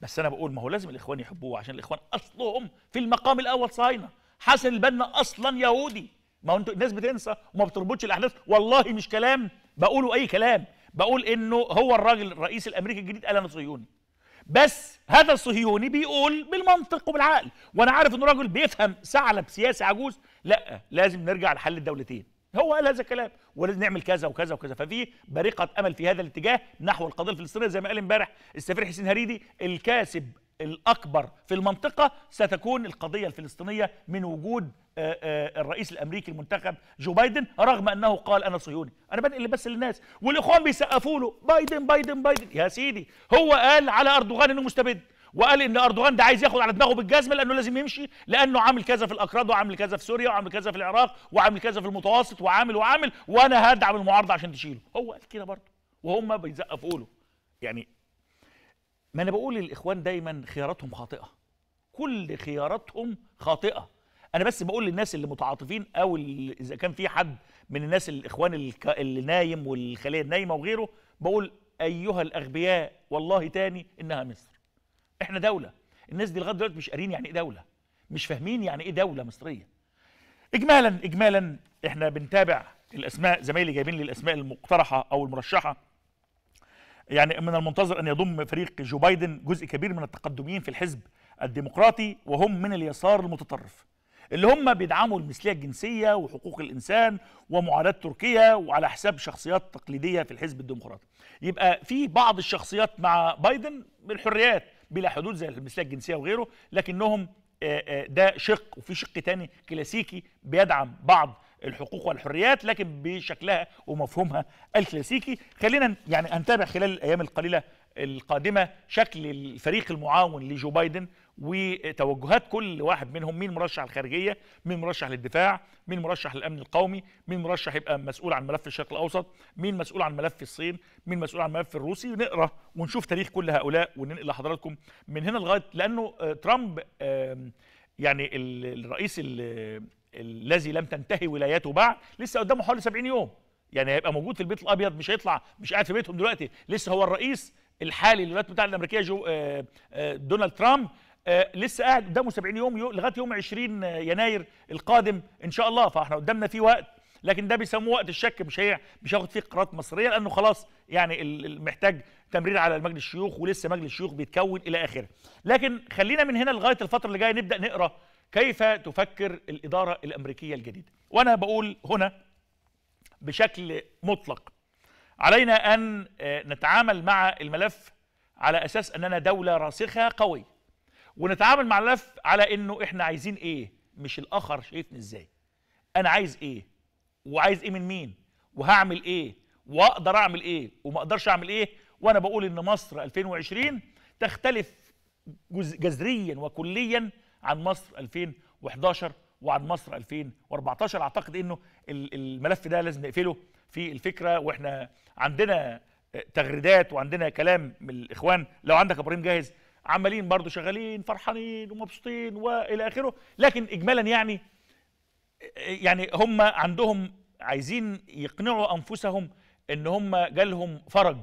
بس انا بقول ما هو لازم الاخوان يحبوه عشان الاخوان اصلهم في المقام الاول صهاينه حسن البنا اصلا يهودي ما هو انتوا الناس بتنسى وما بتربطش الاحداث والله مش كلام بقوله اي كلام بقول انه هو الراجل الرئيس الامريكي الجديد قال انا صهيوني بس هذا الصهيوني بيقول بالمنطق وبالعقل وانا عارف انه راجل بيفهم ثعلب سياسي عجوز لا لازم نرجع لحل الدولتين هو قال هذا الكلام ولازم نعمل كذا وكذا وكذا ففي بريقه امل في هذا الاتجاه نحو القضيه الفلسطينيه زي ما قال امبارح السفير حسين هريدي الكاسب الاكبر في المنطقه ستكون القضيه الفلسطينيه من وجود آه، آه، الرئيس الامريكي المنتخب جو بايدن رغم انه قال انا صهيوني انا بنقل بس للناس والاخوان بيسقفوا له بايدن بايدن بايدن يا سيدي هو قال على اردوغان انه مستبد وقال ان اردوغان ده عايز ياخد على دماغه بالجزمه لانه لازم يمشي لانه عامل كذا في الاكراد وعامل كذا في سوريا وعامل كذا في العراق وعامل كذا في المتوسط وعامل وعامل وانا هدعم المعارضه عشان تشيله هو قال كده برضه وهم بيزقفوا له يعني ما انا بقول للاخوان دايما خياراتهم خاطئه كل خياراتهم خاطئه انا بس بقول للناس اللي متعاطفين او اللي اذا كان في حد من الناس الاخوان اللي نايم والخليه النايمه وغيره بقول ايها الاغبياء والله تاني انها مصر احنا دوله الناس دي لغايه دلوقتي مش قارين يعني ايه دوله مش فاهمين يعني ايه دوله مصريه اجمالا اجمالا احنا بنتابع الاسماء زمايلي جايبين لي الاسماء المقترحه او المرشحه يعني من المنتظر ان يضم فريق جو بايدن جزء كبير من التقدميين في الحزب الديمقراطي وهم من اليسار المتطرف اللي هم بيدعموا المثليه الجنسيه وحقوق الانسان ومعاداه تركيا وعلى حساب شخصيات تقليديه في الحزب الديمقراطي يبقى في بعض الشخصيات مع بايدن بالحريات بلا حدود زي المثليه الجنسيه وغيره لكنهم آه، آه، ده شق وفي شق تاني كلاسيكي بيدعم بعض الحقوق والحريات لكن بشكلها ومفهومها الكلاسيكي خلينا يعني هنتابع خلال الايام القليله القادمه شكل الفريق المعاون لجو بايدن وتوجهات كل واحد منهم مين مرشح الخارجيه مين مرشح للدفاع مين مرشح للامن القومي مين مرشح يبقى مسؤول عن ملف الشرق الاوسط مين مسؤول عن ملف الصين مين مسؤول عن ملف الروسي نقرا ونشوف تاريخ كل هؤلاء وننقل لحضراتكم من هنا لغايه لانه ترامب يعني الرئيس الذي لم تنتهي ولايته بعد لسه قدامه حوالي 70 يوم يعني هيبقى موجود في البيت الابيض مش هيطلع مش قاعد في بيتهم دلوقتي لسه هو الرئيس الحالي للولايات المتحده الامريكيه جو آه، آه، دونالد ترامب آه، لسه قاعد قدامه 70 يوم, لغايه يوم 20 آه، يناير القادم ان شاء الله فاحنا قدامنا فيه وقت لكن ده بيسموه وقت الشك مش هي مش هياخد فيه قرارات مصريه لانه خلاص يعني محتاج تمرير على مجلس الشيوخ ولسه مجلس الشيوخ بيتكون الى اخره لكن خلينا من هنا لغايه الفتره اللي جايه نبدا نقرا كيف تفكر الاداره الامريكيه الجديده وانا بقول هنا بشكل مطلق علينا ان آه، نتعامل مع الملف على اساس اننا دوله راسخه قويه ونتعامل مع اللف على انه احنا عايزين ايه مش الاخر شايفني ازاي انا عايز ايه وعايز ايه من مين وهعمل ايه واقدر اعمل ايه وما اقدرش اعمل ايه وانا بقول ان مصر 2020 تختلف جذريا وكليا عن مصر 2011 وعن مصر 2014 اعتقد انه الملف ده لازم نقفله في الفكره واحنا عندنا تغريدات وعندنا كلام من الاخوان لو عندك ابراهيم جاهز عمالين برضو شغالين فرحانين ومبسوطين والى اخره لكن اجمالا يعني يعني هم عندهم عايزين يقنعوا انفسهم ان هم جالهم فرج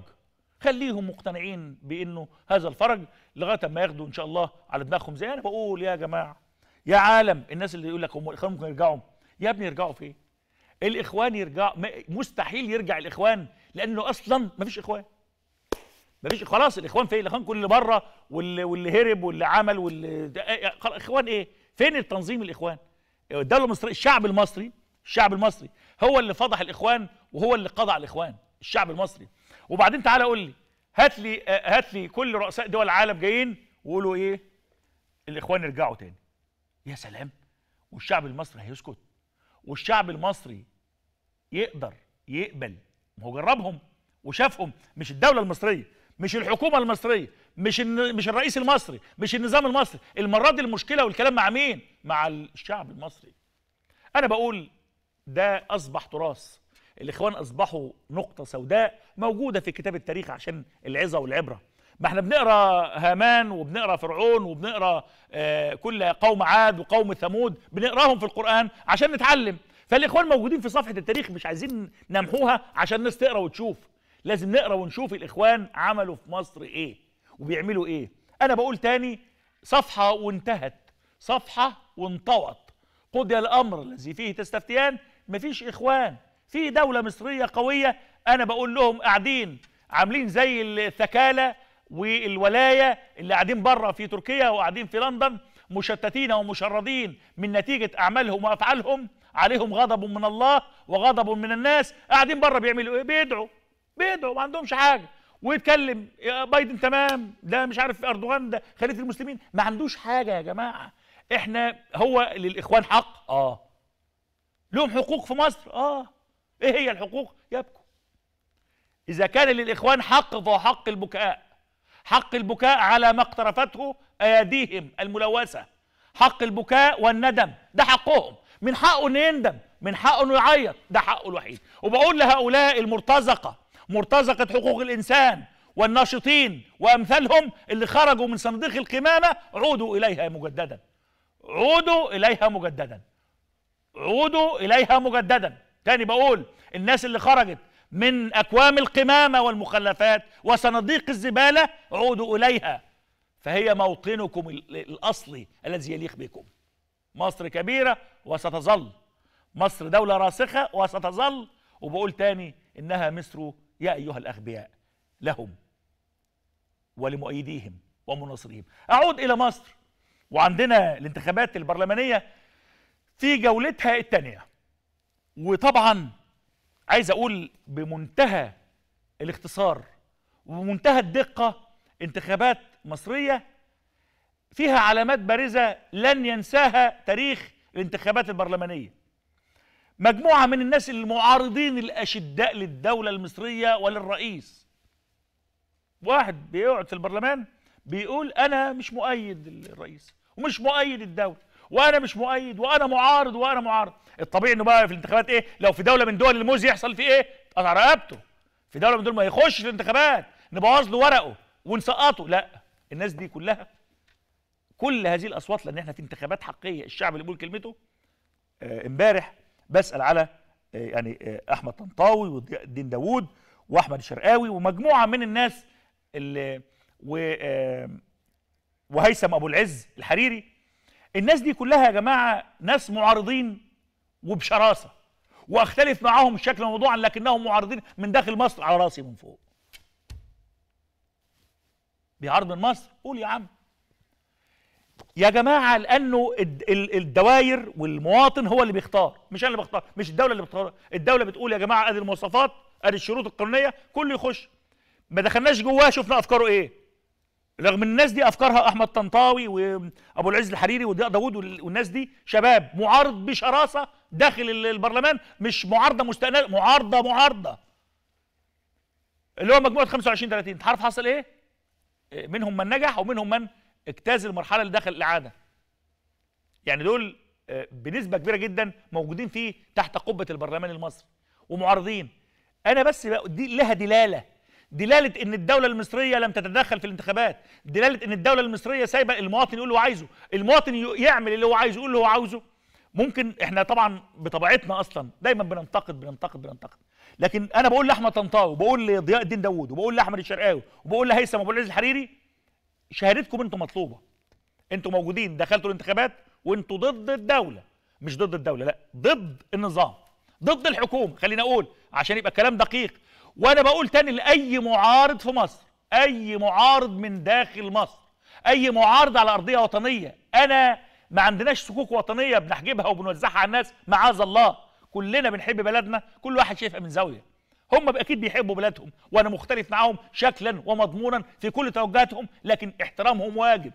خليهم مقتنعين بانه هذا الفرج لغايه ما ياخدوا ان شاء الله على دماغهم زي انا بقول يا جماعه يا عالم الناس اللي يقول لك هم الاخوان ممكن يرجعوا يا ابني يرجعوا فين؟ الاخوان يرجع مستحيل يرجع الاخوان لانه اصلا ما فيش اخوان مفيش خلاص الاخوان فين الاخوان كل بره واللي, واللي هرب واللي عمل واللي إيه، إيه، اخوان ايه فين التنظيم الاخوان الدوله المصريه الشعب المصري الشعب المصري هو اللي فضح الاخوان وهو اللي قضى على الاخوان الشعب المصري وبعدين تعالى قول لي هات لي آه، هات لي كل رؤساء دول العالم جايين وقولوا ايه الاخوان يرجعوا تاني يا سلام والشعب المصري هيسكت والشعب المصري يقدر يقبل ما هو جربهم وشافهم مش الدوله المصريه مش الحكومه المصريه مش مش الرئيس المصري مش النظام المصري المره دي المشكله والكلام مع مين مع الشعب المصري انا بقول ده اصبح تراث الاخوان اصبحوا نقطه سوداء موجوده في كتاب التاريخ عشان العظه والعبره ما احنا بنقرا هامان وبنقرا فرعون وبنقرا آه كل قوم عاد وقوم ثمود بنقراهم في القران عشان نتعلم فالاخوان موجودين في صفحه التاريخ مش عايزين نمحوها عشان الناس تقرا وتشوف لازم نقرا ونشوف الاخوان عملوا في مصر ايه وبيعملوا ايه انا بقول تاني صفحه وانتهت صفحه وانطوت قضي الامر الذي فيه تستفتيان مفيش اخوان في دوله مصريه قويه انا بقول لهم قاعدين عاملين زي الثكاله والولايه اللي قاعدين بره في تركيا وقاعدين في لندن مشتتين ومشردين من نتيجه اعمالهم وافعالهم عليهم غضب من الله وغضب من الناس قاعدين بره بيعملوا ايه بيدعوا بيدعوا ما عندهمش حاجه ويتكلم بايدن تمام ده مش عارف اردوغان ده خليفه المسلمين ما عندوش حاجه يا جماعه احنا هو للاخوان حق اه لهم حقوق في مصر اه ايه هي الحقوق يبكوا اذا كان للاخوان حق فهو حق البكاء حق البكاء على ما اقترفته اياديهم الملوثه حق البكاء والندم ده حقهم من حقه انه يندم من حقه انه يعيط ده حقه الوحيد وبقول لهؤلاء المرتزقه مرتزقة حقوق الإنسان والناشطين وأمثالهم اللي خرجوا من صندوق القمامة عودوا إليها مجددا عودوا إليها مجددا عودوا إليها مجددا تاني بقول الناس اللي خرجت من أكوام القمامة والمخلفات وصناديق الزبالة عودوا إليها فهي موطنكم الأصلي الذي يليق بكم مصر كبيرة وستظل مصر دولة راسخة وستظل وبقول تاني إنها مصر يا أيها الأغبياء لهم ولمؤيديهم ومناصريهم أعود إلى مصر وعندنا الانتخابات البرلمانية في جولتها الثانية وطبعا عايز أقول بمنتهى الاختصار وبمنتهى الدقة انتخابات مصرية فيها علامات بارزة لن ينساها تاريخ الانتخابات البرلمانية مجموعة من الناس المعارضين الأشداء للدولة المصرية وللرئيس واحد بيقعد في البرلمان بيقول أنا مش مؤيد الرئيس ومش مؤيد الدولة وأنا مش مؤيد وأنا معارض وأنا معارض الطبيعي إنه بقى في الانتخابات إيه لو في دولة من دول الموز يحصل فيه إيه تقطع رقبته في دولة من دول ما يخش الانتخابات نبوظ له ورقه ونسقطه لا الناس دي كلها كل هذه الأصوات لأن احنا في انتخابات حقيقية الشعب اللي بيقول كلمته آه، امبارح بسال على آه، يعني آه، احمد طنطاوي والدين داوود واحمد الشرقاوي ومجموعه من الناس اللي و آه، وهيثم ابو العز الحريري الناس دي كلها يا جماعه ناس معارضين وبشراسه واختلف معاهم شكلا وموضوعا لكنهم معارضين من داخل مصر على راسي من فوق بيعارض من مصر قول يا عم يا جماعه لانه الدوائر والمواطن هو اللي بيختار مش انا اللي بختار مش الدوله اللي بتختار الدوله بتقول يا جماعه ادي المواصفات ادي الشروط القانونيه كله يخش ما دخلناش جواه شفنا افكاره ايه رغم الناس دي افكارها احمد طنطاوي وابو العز الحريري وضياء داوود والناس دي شباب معارض بشراسه داخل البرلمان مش معارضه مستقله معارضه معارضه اللي هو مجموعه 25 30 عارف حصل إيه؟, ايه منهم من نجح ومنهم من اجتاز المرحله اللي دخل الاعاده يعني دول آه، بنسبه كبيره جدا موجودين فيه تحت قبه البرلمان المصري ومعارضين انا بس دي لها دلاله دلاله ان الدوله المصريه لم تتدخل في الانتخابات دلاله ان الدوله المصريه سايبه المواطن يقول اللي هو عايزه المواطن يعمل اللي هو عايزه يقول اللي هو عاوزه ممكن احنا طبعا بطبيعتنا اصلا دايما بننتقد بننتقد بننتقد لكن انا بقول لاحمد طنطاوي وبقول لضياء الدين داوود وبقول لاحمد الشرقاوي وبقول لهيثم ابو العز الحريري شهادتكم انتم مطلوبه انتم موجودين دخلتوا الانتخابات وانتوا ضد الدوله مش ضد الدوله لا ضد النظام ضد الحكومه خلينا اقول عشان يبقى الكلام دقيق وانا بقول تاني لاي معارض في مصر اي معارض من داخل مصر اي معارض على ارضيه وطنيه انا ما عندناش سكوك وطنيه بنحجبها وبنوزعها على الناس معاذ الله كلنا بنحب بلدنا كل واحد شايفها من زاويه هم اكيد بيحبوا بلادهم وانا مختلف معاهم شكلا ومضمونا في كل توجهاتهم لكن احترامهم واجب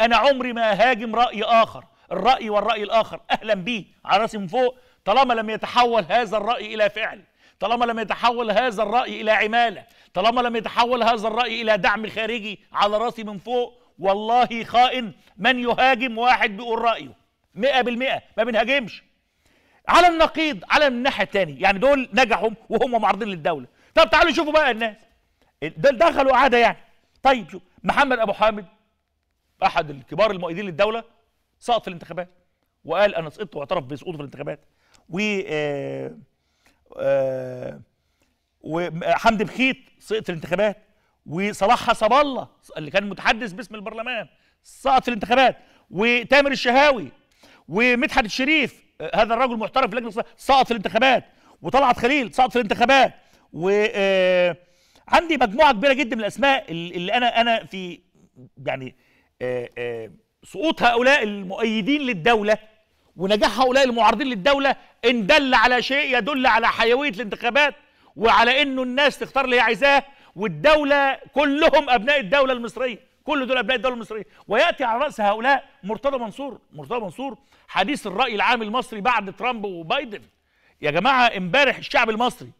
انا عمري ما هاجم راي اخر الراي والراي الاخر اهلا بيه على راسي من فوق طالما لم يتحول هذا الراي الى فعل طالما لم يتحول هذا الراي الى عماله طالما لم يتحول هذا الراي الى دعم خارجي على راسي من فوق والله خائن من يهاجم واحد بيقول رايه 100% ما بنهاجمش على النقيض على الناحيه الثانيه يعني دول نجحوا وهم معارضين للدوله طب تعالوا شوفوا بقى الناس دخلوا عاده يعني طيب شوف محمد ابو حامد احد الكبار المؤيدين للدوله سقط في الانتخابات وقال انا سقطت واعترف بسقوطه في الانتخابات و آه، آه، وحمدي بخيت سقط في الانتخابات وصلاح حسب الله اللي كان متحدث باسم البرلمان سقط في الانتخابات وتامر الشهاوي ومدحت الشريف هذا الرجل محترف في لجنه سقط في الانتخابات وطلعت خليل سقط في الانتخابات و آه، عندي مجموعه كبيره جدا من الاسماء اللي انا انا في يعني آه، آه، سقوط هؤلاء المؤيدين للدوله ونجاح هؤلاء المعارضين للدوله ان دل على شيء يدل على حيويه الانتخابات وعلى انه الناس تختار اللي هي عايزاه والدوله كلهم ابناء الدوله المصريه كل دول ابناء الدوله المصريه وياتي على راس هؤلاء مرتضى منصور مرتضى منصور حديث الراي العام المصري بعد ترامب وبايدن يا جماعه امبارح الشعب المصري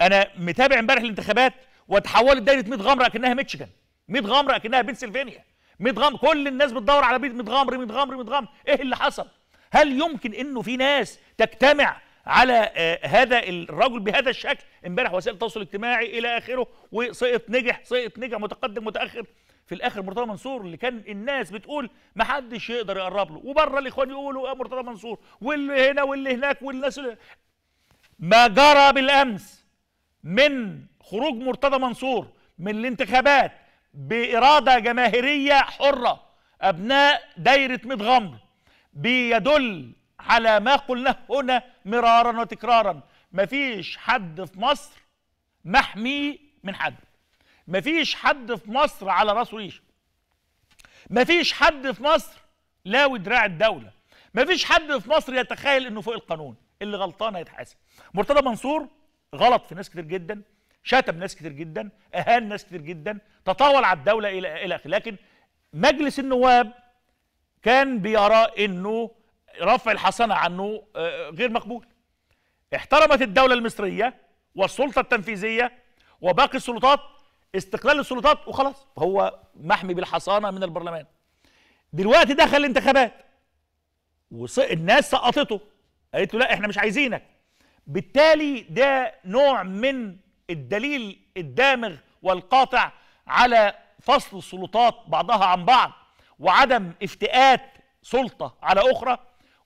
انا متابع امبارح الانتخابات وتحولت دايره 100 غمره اكنها ميتشيغان 100 غمره اكنها بنسلفانيا 100 غمره كل الناس بتدور على 100 غمر 100 غمر 100 غمر ايه اللي حصل هل يمكن انه في ناس تجتمع على آه هذا الرجل بهذا الشكل امبارح وسائل التواصل الاجتماعي الى اخره وسقط نجح سقط نجح متقدم متاخر في الاخر مرتضى منصور اللي كان الناس بتقول ما حدش يقدر يقرب له وبره الاخوان يقولوا مرتضى منصور واللي هنا واللي هناك والناس اللي ما جرى بالامس من خروج مرتضى منصور من الانتخابات باراده جماهيريه حره ابناء دايره مدغمر بيدل على ما قلناه هنا مرارا وتكرارا مفيش حد في مصر محمي من حد مفيش حد في مصر على راسه ريشه مفيش حد في مصر لاوي دراع الدوله مفيش حد في مصر يتخيل انه فوق القانون اللي غلطان هيتحاسب مرتضى منصور غلط في ناس كتير جدا شتم ناس كتير جدا اهان ناس كتير جدا تطاول على الدوله الى الى اخره لكن مجلس النواب كان بيرى انه رفع الحصانه عنه آه، غير مقبول احترمت الدوله المصريه والسلطه التنفيذيه وباقي السلطات استقلال السلطات وخلاص هو محمي بالحصانه من البرلمان دلوقتي دخل الانتخابات والناس سقطته قالت له لا احنا مش عايزينك بالتالي ده نوع من الدليل الدامغ والقاطع على فصل السلطات بعضها عن بعض وعدم افتئات سلطه على اخرى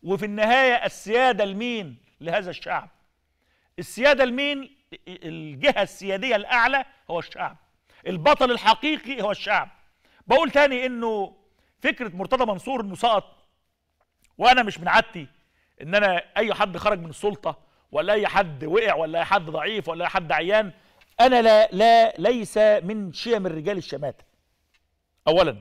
وفي النهايه السياده لمين لهذا الشعب السياده لمين الجهه السياديه الاعلى هو الشعب البطل الحقيقي هو الشعب بقول تاني انه فكره مرتضى منصور انه سقط وانا مش من عادتي ان انا اي حد خرج من السلطه ولا اي حد وقع ولا اي حد ضعيف ولا اي حد عيان انا لا لا ليس من شيم الرجال الشماته اولا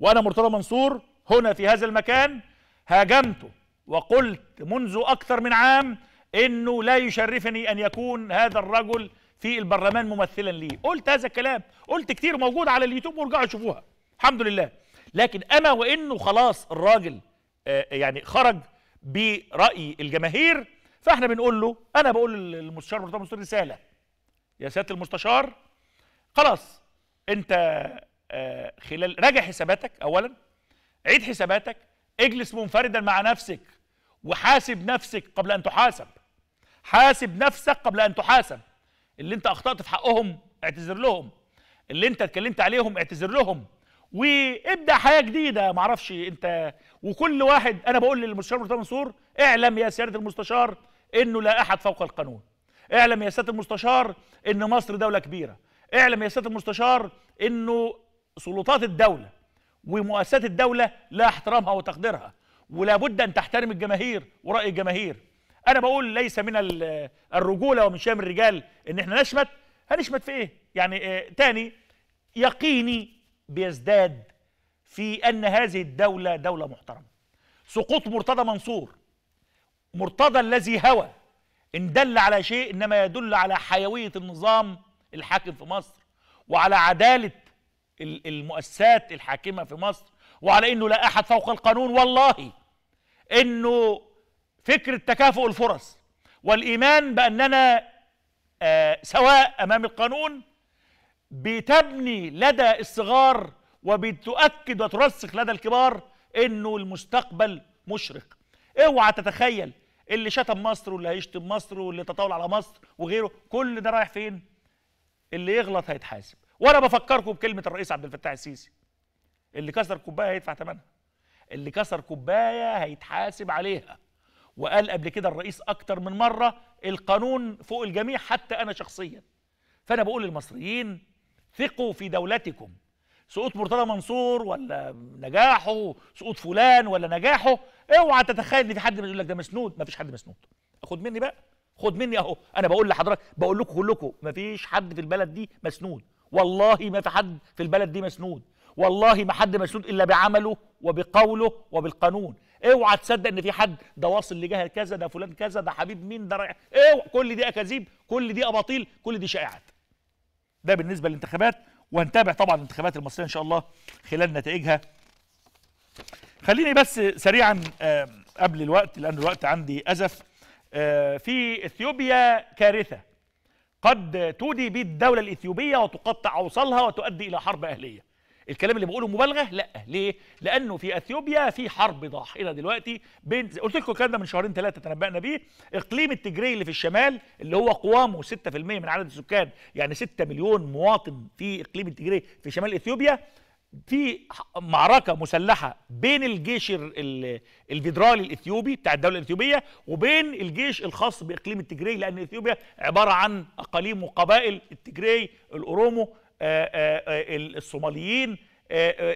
وانا مرتضى منصور هنا في هذا المكان هاجمته وقلت منذ اكثر من عام انه لا يشرفني ان يكون هذا الرجل في البرلمان ممثلا ليه قلت هذا الكلام قلت كتير موجود على اليوتيوب وارجعوا شوفوها الحمد لله لكن اما وانه خلاص الراجل آه، يعني خرج براي الجماهير فاحنا بنقول له انا بقول للمستشار مرتضى منصور رساله يا سياده المستشار خلاص انت آه، خلال راجع حساباتك اولا عيد حساباتك اجلس منفردا مع نفسك وحاسب نفسك قبل ان تحاسب حاسب نفسك قبل ان تحاسب اللي انت اخطات في حقهم اعتذر لهم اللي انت اتكلمت عليهم اعتذر لهم وابدا حياه جديده ما اعرفش انت وكل واحد انا بقول للمستشار مرتضى منصور اعلم يا سياده المستشار انه لا احد فوق القانون اعلم يا سياده المستشار ان مصر دوله كبيره اعلم يا سياده المستشار انه سلطات الدوله ومؤسسات الدوله لا احترامها وتقديرها ولا بد ان تحترم الجماهير وراي الجماهير انا بقول ليس من الرجوله ومن شيم الرجال ان احنا نشمت هنشمت في ايه يعني آه، تاني يقيني بيزداد في ان هذه الدوله دوله محترمه سقوط مرتضى منصور مرتضى الذي هوى ان دل على شيء انما يدل على حيويه النظام الحاكم في مصر وعلى عداله المؤسسات الحاكمه في مصر وعلى انه لا احد فوق القانون والله انه فكرة تكافؤ الفرص والإيمان بأننا آه سواء أمام القانون بتبني لدى الصغار وبتؤكد وترسخ لدى الكبار انه المستقبل مشرق اوعى تتخيل اللي شتم مصر واللي هيشتم مصر واللي تطاول على مصر وغيره كل ده رايح فين اللي يغلط هيتحاسب وانا بفكركم بكلمه الرئيس عبد الفتاح السيسي اللي كسر كوبايه هيدفع ثمنها اللي كسر كوبايه هيتحاسب عليها وقال قبل كده الرئيس أكتر من مرة القانون فوق الجميع حتى أنا شخصيا فأنا بقول للمصريين ثقوا في دولتكم سقوط مرتضى منصور ولا نجاحه سقوط فلان ولا نجاحه اوعى تتخيل ان في حد بيقول لك ده مسنود مفيش حد مسنود خد مني بقى خد مني اهو انا بقول لحضرتك بقول لكم كلكم مفيش حد في البلد دي مسنود والله ما في حد في البلد دي مسنود والله ما حد مسنود الا بعمله وبقوله وبالقانون اوعى تصدق ان في حد ده واصل لجهه كذا ده فلان كذا ده حبيب مين ده رايح اوعى كل دي اكاذيب كل دي اباطيل كل دي شائعات ده بالنسبه للانتخابات وهنتابع طبعا الانتخابات المصريه ان شاء الله خلال نتائجها خليني بس سريعا قبل الوقت لان الوقت عندي ازف آه، في اثيوبيا كارثه قد تودي بالدوله الاثيوبيه وتقطع اوصالها وتؤدي الى حرب اهليه الكلام اللي بقوله مبالغه لا ليه لانه في اثيوبيا في حرب ضاحله دلوقتي بين قلت لكم الكلام ده من شهرين ثلاثه تنبأنا بيه اقليم التجري اللي في الشمال اللي هو قوامه 6% من عدد السكان يعني 6 مليون مواطن في اقليم التجري في شمال اثيوبيا في معركة مسلحة بين الجيش الفيدرالي الإثيوبي بتاع الدولة الإثيوبية وبين الجيش الخاص بإقليم التجري لأن إثيوبيا عبارة عن أقاليم وقبائل التجري الأورومو آه، آه، آه، الصوماليين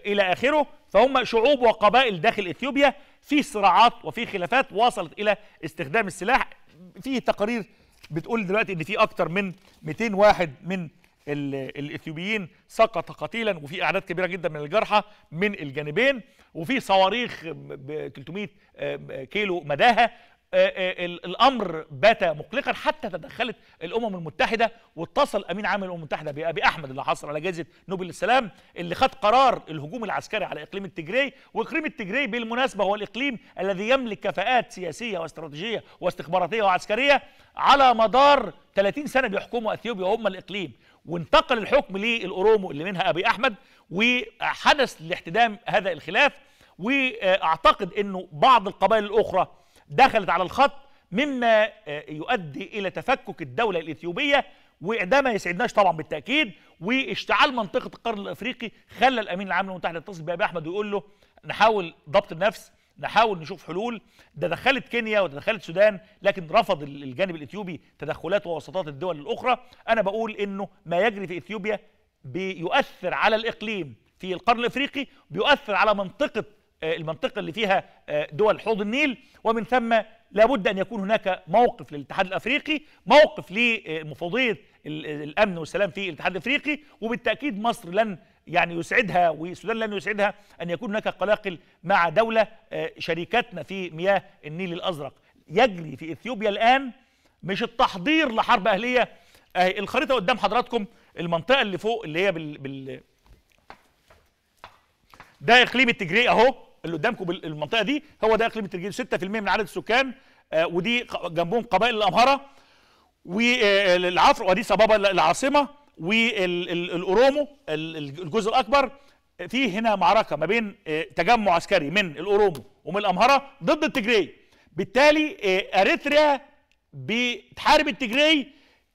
الى اخره فهم شعوب وقبائل داخل اثيوبيا في صراعات وفي خلافات وصلت الى استخدام السلاح في تقارير بتقول دلوقتي ان في اكتر من 200 واحد من الاثيوبيين سقط قتيلا وفي اعداد كبيره جدا من الجرحى من الجانبين وفي صواريخ ب 300 كيلو مداها آه، آه، الامر بات مقلقا حتى تدخلت الامم المتحده واتصل امين عام الامم المتحده بابي احمد اللي حصل على جائزه نوبل للسلام اللي خد قرار الهجوم العسكري على اقليم التجري واقليم التجري بالمناسبه هو الاقليم الذي يملك كفاءات سياسيه واستراتيجيه واستخباراتيه وعسكريه على مدار 30 سنه بيحكموا اثيوبيا وهم الاقليم وانتقل الحكم للاورومو اللي منها ابي احمد وحدث لاحتدام هذا الخلاف واعتقد انه بعض القبائل الاخرى دخلت على الخط مما آه، يؤدي الى تفكك الدوله الاثيوبيه وده ما يسعدناش طبعا بالتاكيد واشتعال منطقه القرن الافريقي خلى الامين العام للامم المتحده يتصل بابي احمد ويقول له نحاول ضبط النفس نحاول نشوف حلول ده دخلت كينيا وتدخلت السودان لكن رفض الجانب الاثيوبي تدخلات ووساطات الدول الاخرى انا بقول انه ما يجري في اثيوبيا بيؤثر على الاقليم في القرن الافريقي بيؤثر على منطقه آه، المنطقه اللي فيها آه، دول حوض النيل ومن ثم لابد ان يكون هناك موقف للاتحاد الافريقي موقف لمفوضيه الامن والسلام في الاتحاد الافريقي وبالتاكيد مصر لن يعني يسعدها والسودان لن يسعدها ان يكون هناك قلاقل مع دوله آه، شريكتنا في مياه النيل الازرق يجري في اثيوبيا الان مش التحضير لحرب اهليه الخريطه قدام حضراتكم المنطقه اللي فوق اللي هي بال, بال ده اقليم التجري اهو اللي قدامكم بالمنطقه دي هو ده اقليم الترجيل 6% من عدد السكان آه، ودي جنبهم قبائل الامهره والعفر آه، ودي صبابه العاصمه والاورومو الجزء الاكبر في هنا معركه ما بين آه، تجمع عسكري من الاورومو ومن الامهره ضد التجري بالتالي اريتريا بتحارب التجري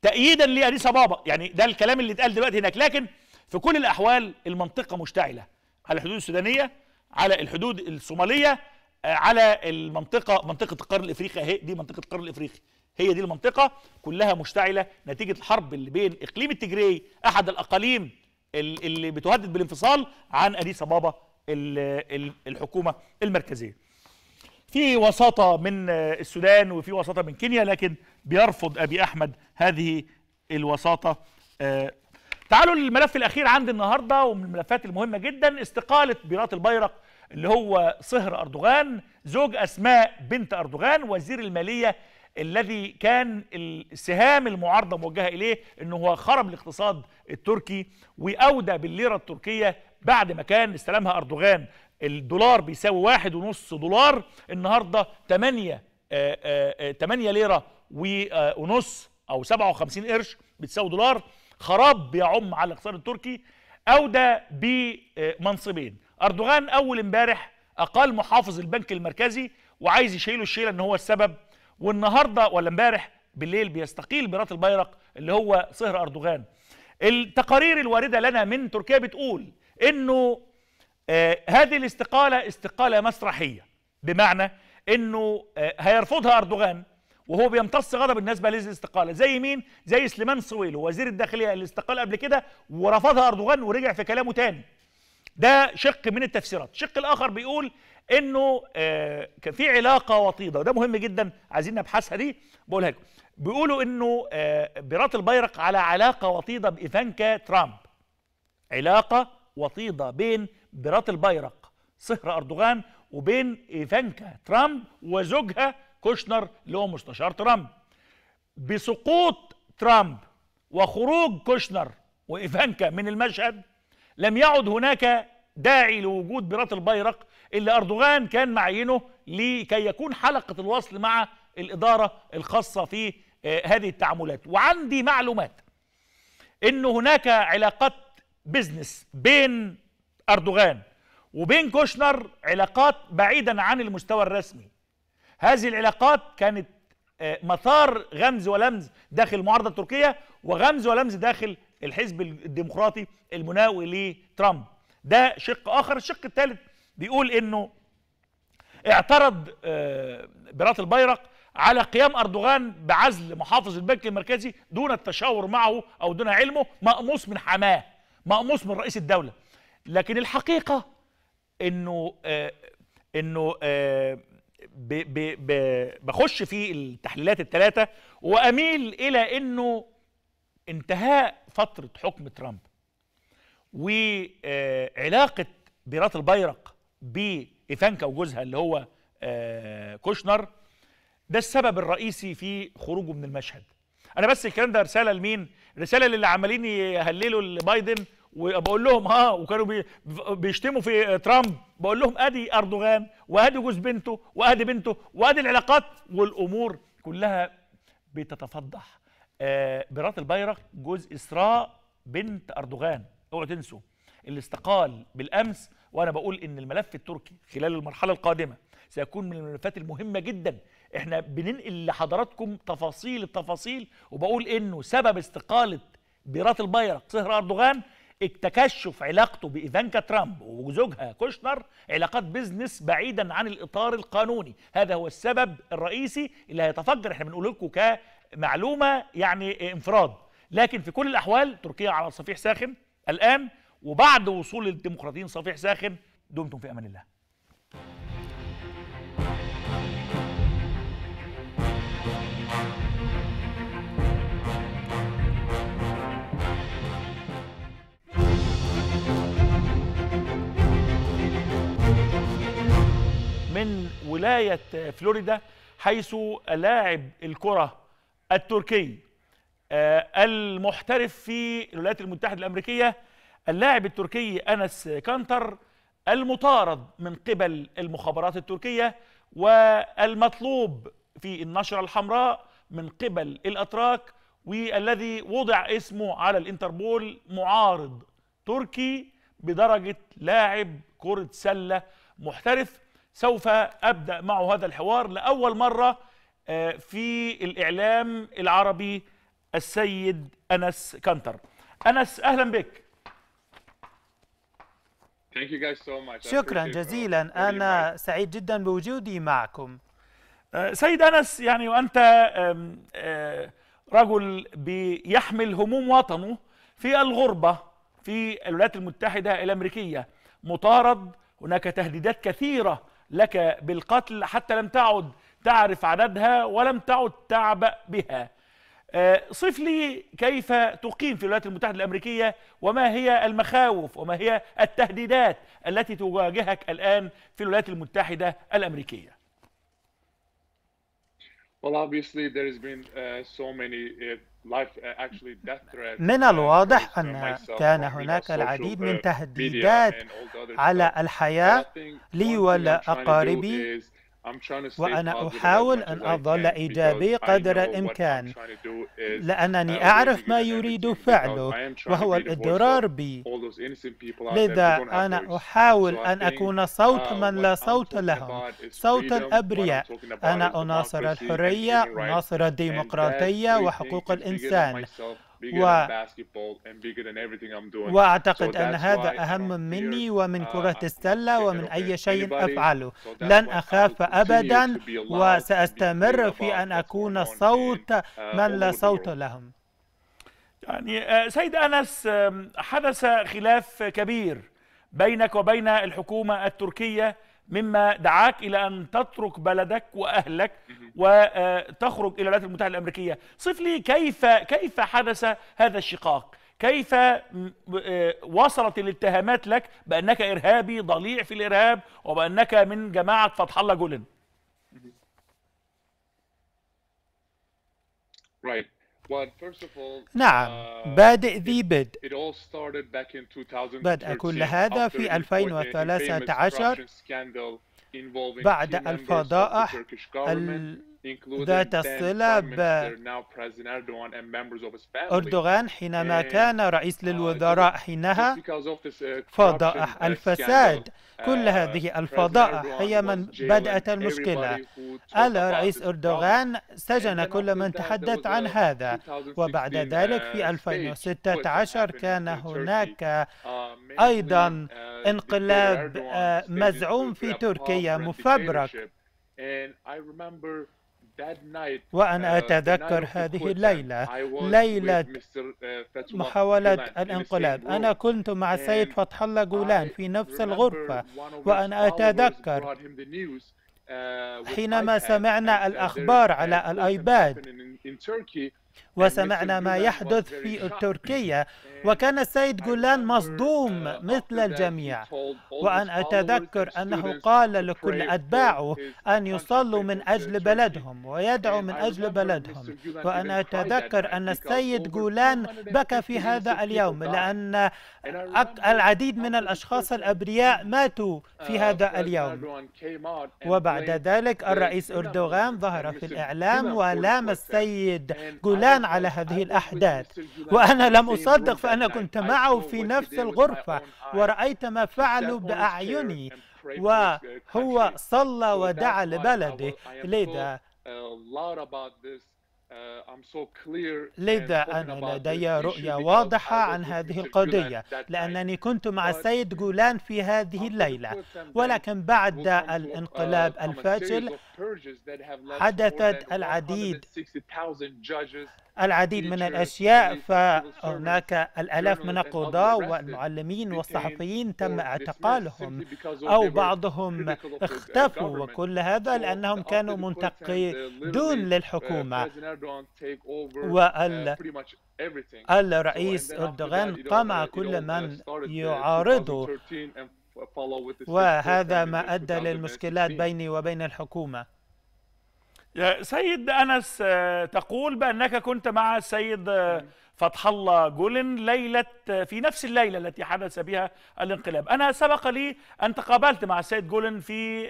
تأييدا لأديس أبابا يعني ده الكلام اللي اتقال دلوقتي هناك لكن في كل الأحوال المنطقة مشتعلة على الحدود السودانية على الحدود الصوماليه آه، على المنطقه منطقه القرن الافريقي اهي دي منطقه القرن الافريقي هي دي المنطقه كلها مشتعله نتيجه الحرب اللي بين اقليم التجري احد الاقاليم اللي بتهدد بالانفصال عن اديس ابابا الحكومه المركزيه في وساطه من آه، السودان وفي وساطه من كينيا لكن بيرفض ابي احمد هذه الوساطه آه، تعالوا للملف الاخير عندي النهارده ومن الملفات المهمه جدا استقاله بيرات البيرق اللي هو صهر اردوغان زوج اسماء بنت اردوغان وزير الماليه الذي كان السهام المعارضه موجهه اليه انه هو خرب الاقتصاد التركي واودى بالليره التركيه بعد ما كان استلمها اردوغان الدولار بيساوي واحد ونص دولار النهارده 8 8 آه، آه، آه، ليره ونص او 57 قرش بتساوي دولار خراب بيعم على الاقتصاد التركي اودى بمنصبين اردوغان اول امبارح اقال محافظ البنك المركزي وعايز يشيله الشيله ان هو السبب والنهارده ولا امبارح بالليل بيستقيل برات البيرق اللي هو صهر اردوغان التقارير الوارده لنا من تركيا بتقول انه آه هذه الاستقاله استقاله مسرحيه بمعنى انه آه هيرفضها اردوغان وهو بيمتص غضب الناس بقى الاستقاله زي مين زي سليمان صويلو وزير الداخليه اللي استقال قبل كده ورفضها اردوغان ورجع في كلامه تاني ده شق من التفسيرات الشق الاخر بيقول انه آه، كان في علاقه وطيده وده مهم جدا عايزين نبحثها دي بقولها لكم بيقولوا انه آه، بيرات البيرق على علاقه وطيده بايفانكا ترامب علاقه وطيده بين بيرات البيرق صهر اردوغان وبين ايفانكا ترامب وزوجها كوشنر اللي هو مستشار ترامب بسقوط ترامب وخروج كوشنر وإيفانكا من المشهد لم يعد هناك داعي لوجود بيرات البيرق اللي أردوغان كان معينه لكي يكون حلقة الوصل مع الإدارة الخاصة في آه، هذه التعاملات وعندي معلومات أن هناك علاقات بيزنس بين أردوغان وبين كوشنر علاقات بعيدا عن المستوى الرسمي هذه العلاقات كانت آه، مسار غمز ولمز داخل المعارضة التركية وغمز ولمز داخل الحزب الديمقراطي المناوي لترامب ده شق آخر الشق الثالث بيقول إنه اعترض آه، برات البيرق على قيام أردوغان بعزل محافظ البنك المركزي دون التشاور معه أو دون علمه مقموص من حماه مقموص من رئيس الدولة لكن الحقيقة إنه آه، إنه ب ب ب بخش في التحليلات التلاتة واميل الى انه انتهاء فتره حكم ترامب وعلاقه بيرات البيرق بايفانكا وجوزها اللي هو آه، كوشنر ده السبب الرئيسي في خروجه من المشهد انا بس الكلام ده رساله لمين رساله للي عمالين يهللوا لبايدن وبقول لهم ها آه، وكانوا بي بيشتموا في ترامب بقول لهم ادي اردوغان وادي جوز بنته وادي بنته وادي العلاقات والامور كلها بتتفضح آه برات البيرق جوز اسراء بنت اردوغان اوعوا تنسوا اللي استقال بالامس وانا بقول ان الملف التركي خلال المرحله القادمه سيكون من الملفات المهمه جدا احنا بننقل لحضراتكم تفاصيل التفاصيل وبقول انه سبب استقاله بيرات البيرق صهر اردوغان تكشف علاقته بإيفانكا ترامب وزوجها كوشنر علاقات بيزنس بعيدا عن الإطار القانوني هذا هو السبب الرئيسي اللي هيتفجر احنا بنقول لكم كمعلومة يعني انفراد لكن في كل الأحوال تركيا على صفيح ساخن الآن وبعد وصول الديمقراطيين صفيح ساخن دمتم في أمان الله من ولاية فلوريدا حيث لاعب الكرة التركي آه، المحترف في الولايات المتحدة الأمريكية اللاعب التركي أنس كانتر المطارد من قبل المخابرات التركية والمطلوب في النشرة الحمراء من قبل الأتراك والذي وضع اسمه على الانتربول معارض تركي بدرجة لاعب كرة سلة محترف سوف أبدأ معه هذا الحوار لأول مرة آه، في الإعلام العربي السيد أنس كنتر أنس أهلا بك شكرا جزيلا أنا سعيد جدا بوجودي معكم آه، سيد أنس يعني وأنت آه، رجل بيحمل هموم وطنه في الغربة في الولايات المتحدة الأمريكية مطارد هناك تهديدات كثيرة لك بالقتل حتى لم تعد تعرف عددها ولم تعد تعبأ بها آه، صف لي كيف تقيم في الولايات المتحدة الأمريكية وما هي المخاوف وما هي التهديدات التي تواجهك الآن في الولايات المتحدة الأمريكية Well, obviously, there has been uh, so many uh, Uh, من الواضح أن كان هناك uh, العديد من تهديدات على الحياة لي ولأقاربي وأنا أحاول أن أظل إيجابي قدر الإمكان لأنني uh, أعرف ما يريد فعله وهو الإضرار بي لذا أنا أحاول أن أكون uh, صوت من لا صوت لهم صوت الأبرياء أنا أناصر الحرية أناصر الديمقراطية وحقوق الإنسان و... وأعتقد أن هذا أهم مني ومن uh, كرة السلة ومن أي شيء أفعله لن أخاف أبدا وسأستمر في أن أكون صوت uh, من لا صوت لهم يعني آه، سيد أنس حدث خلاف كبير بينك وبين الحكومة التركية مما دعاك إلى أن تترك بلدك وأهلك وتخرج إلى الولايات المتحدة الأمريكية صف لي كيف, كيف حدث هذا الشقاق كيف آه، وصلت الاتهامات لك بأنك إرهابي ضليع في الإرهاب وبأنك من جماعة فتح الله جولن Right. نعم uh, بادئ ذي بدء بدأ كل هذا في 2013 بعد الفضائح ذات الصلة أردوغان حينما كان رئيس uh, للوزراء حينها uh, فضائح uh, الفساد كل هذه الفضائح هي من بدأت المشكلة ألا رئيس أردوغان سجن كل من تحدث عن هذا وبعد ذلك في 2016 كان هناك أيضا انقلاب مزعوم في تركيا مفبرك وأنا uh, أتذكر هذه الليلة ليلة uh, محاولة الانقلاب أنا كنت مع السيد فتح الله جولان في نفس الغرفة وأنا أتذكر uh, حينما سمعنا الأخبار على الآيباد وسمعنا ما يحدث في تركيا وكان السيد جولان مصدوم uh, مثل الجميع وأن أتذكر أنه قال لكل أتباعه أن يصلوا من أجل بلدهم ويدعوا من أجل بلدهم وأن أتذكر أن السيد جولان بكى في هذا اليوم لأن العديد من الأشخاص الأبرياء ماتوا uh, في هذا اليوم وبعد ذلك الرئيس أردوغان ظهر في الإعلام ولام السيد جولان الإعلان على هذه الأحداث وأنا لم أصدق فأنا كنت معه في نفس الغرفة ورأيت ما فعلوا بأعيني وهو صلى ودعا لبلده لذا Uh, لذا أنا لدي رؤية واضحة عن هذه القضية لأنني كنت مع السيد جولان في هذه الليلة ولكن بعد الانقلاب uh, الفاشل حدثت العديد العديد من الأشياء فهناك الألاف من القضاة والمعلمين والصحفيين تم اعتقالهم أو بعضهم اختفوا وكل هذا لأنهم كانوا منتقدون uh, للحكومة والرئيس uh, أردوغان قمع uh, كل من يعارضه وهذا ما أدى للمشكلات بيني وبين الحكومة سيد أنس آه، تقول بأنك كنت مع السيد آه، فتح الله جولن ليلة آه، في نفس الليلة التي حدث بها الانقلاب أنا سبق لي أن تقابلت مع السيد جولن في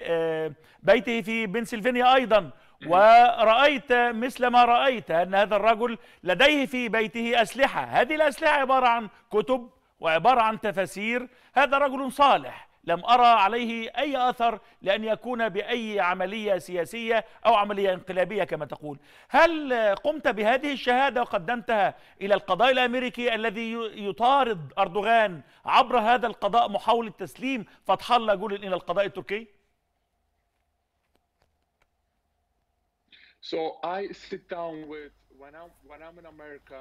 بيته في بنسلفانيا أيضا ورأيت مثل ما رأيت أن هذا الرجل لديه في بيته أسلحة هذه الأسلحة عبارة عن كتب وعبارة عن تفاسير هذا رجل صالح لم أرى عليه أي أثر لأن يكون بأي عملية سياسية أو عملية انقلابية كما تقول هل قمت بهذه الشهادة وقدمتها إلى القضاء الأمريكي الذي يطارد أردوغان عبر هذا القضاء محاولة تسليم فتح الله جول إلى القضاء التركي؟ So I sit down with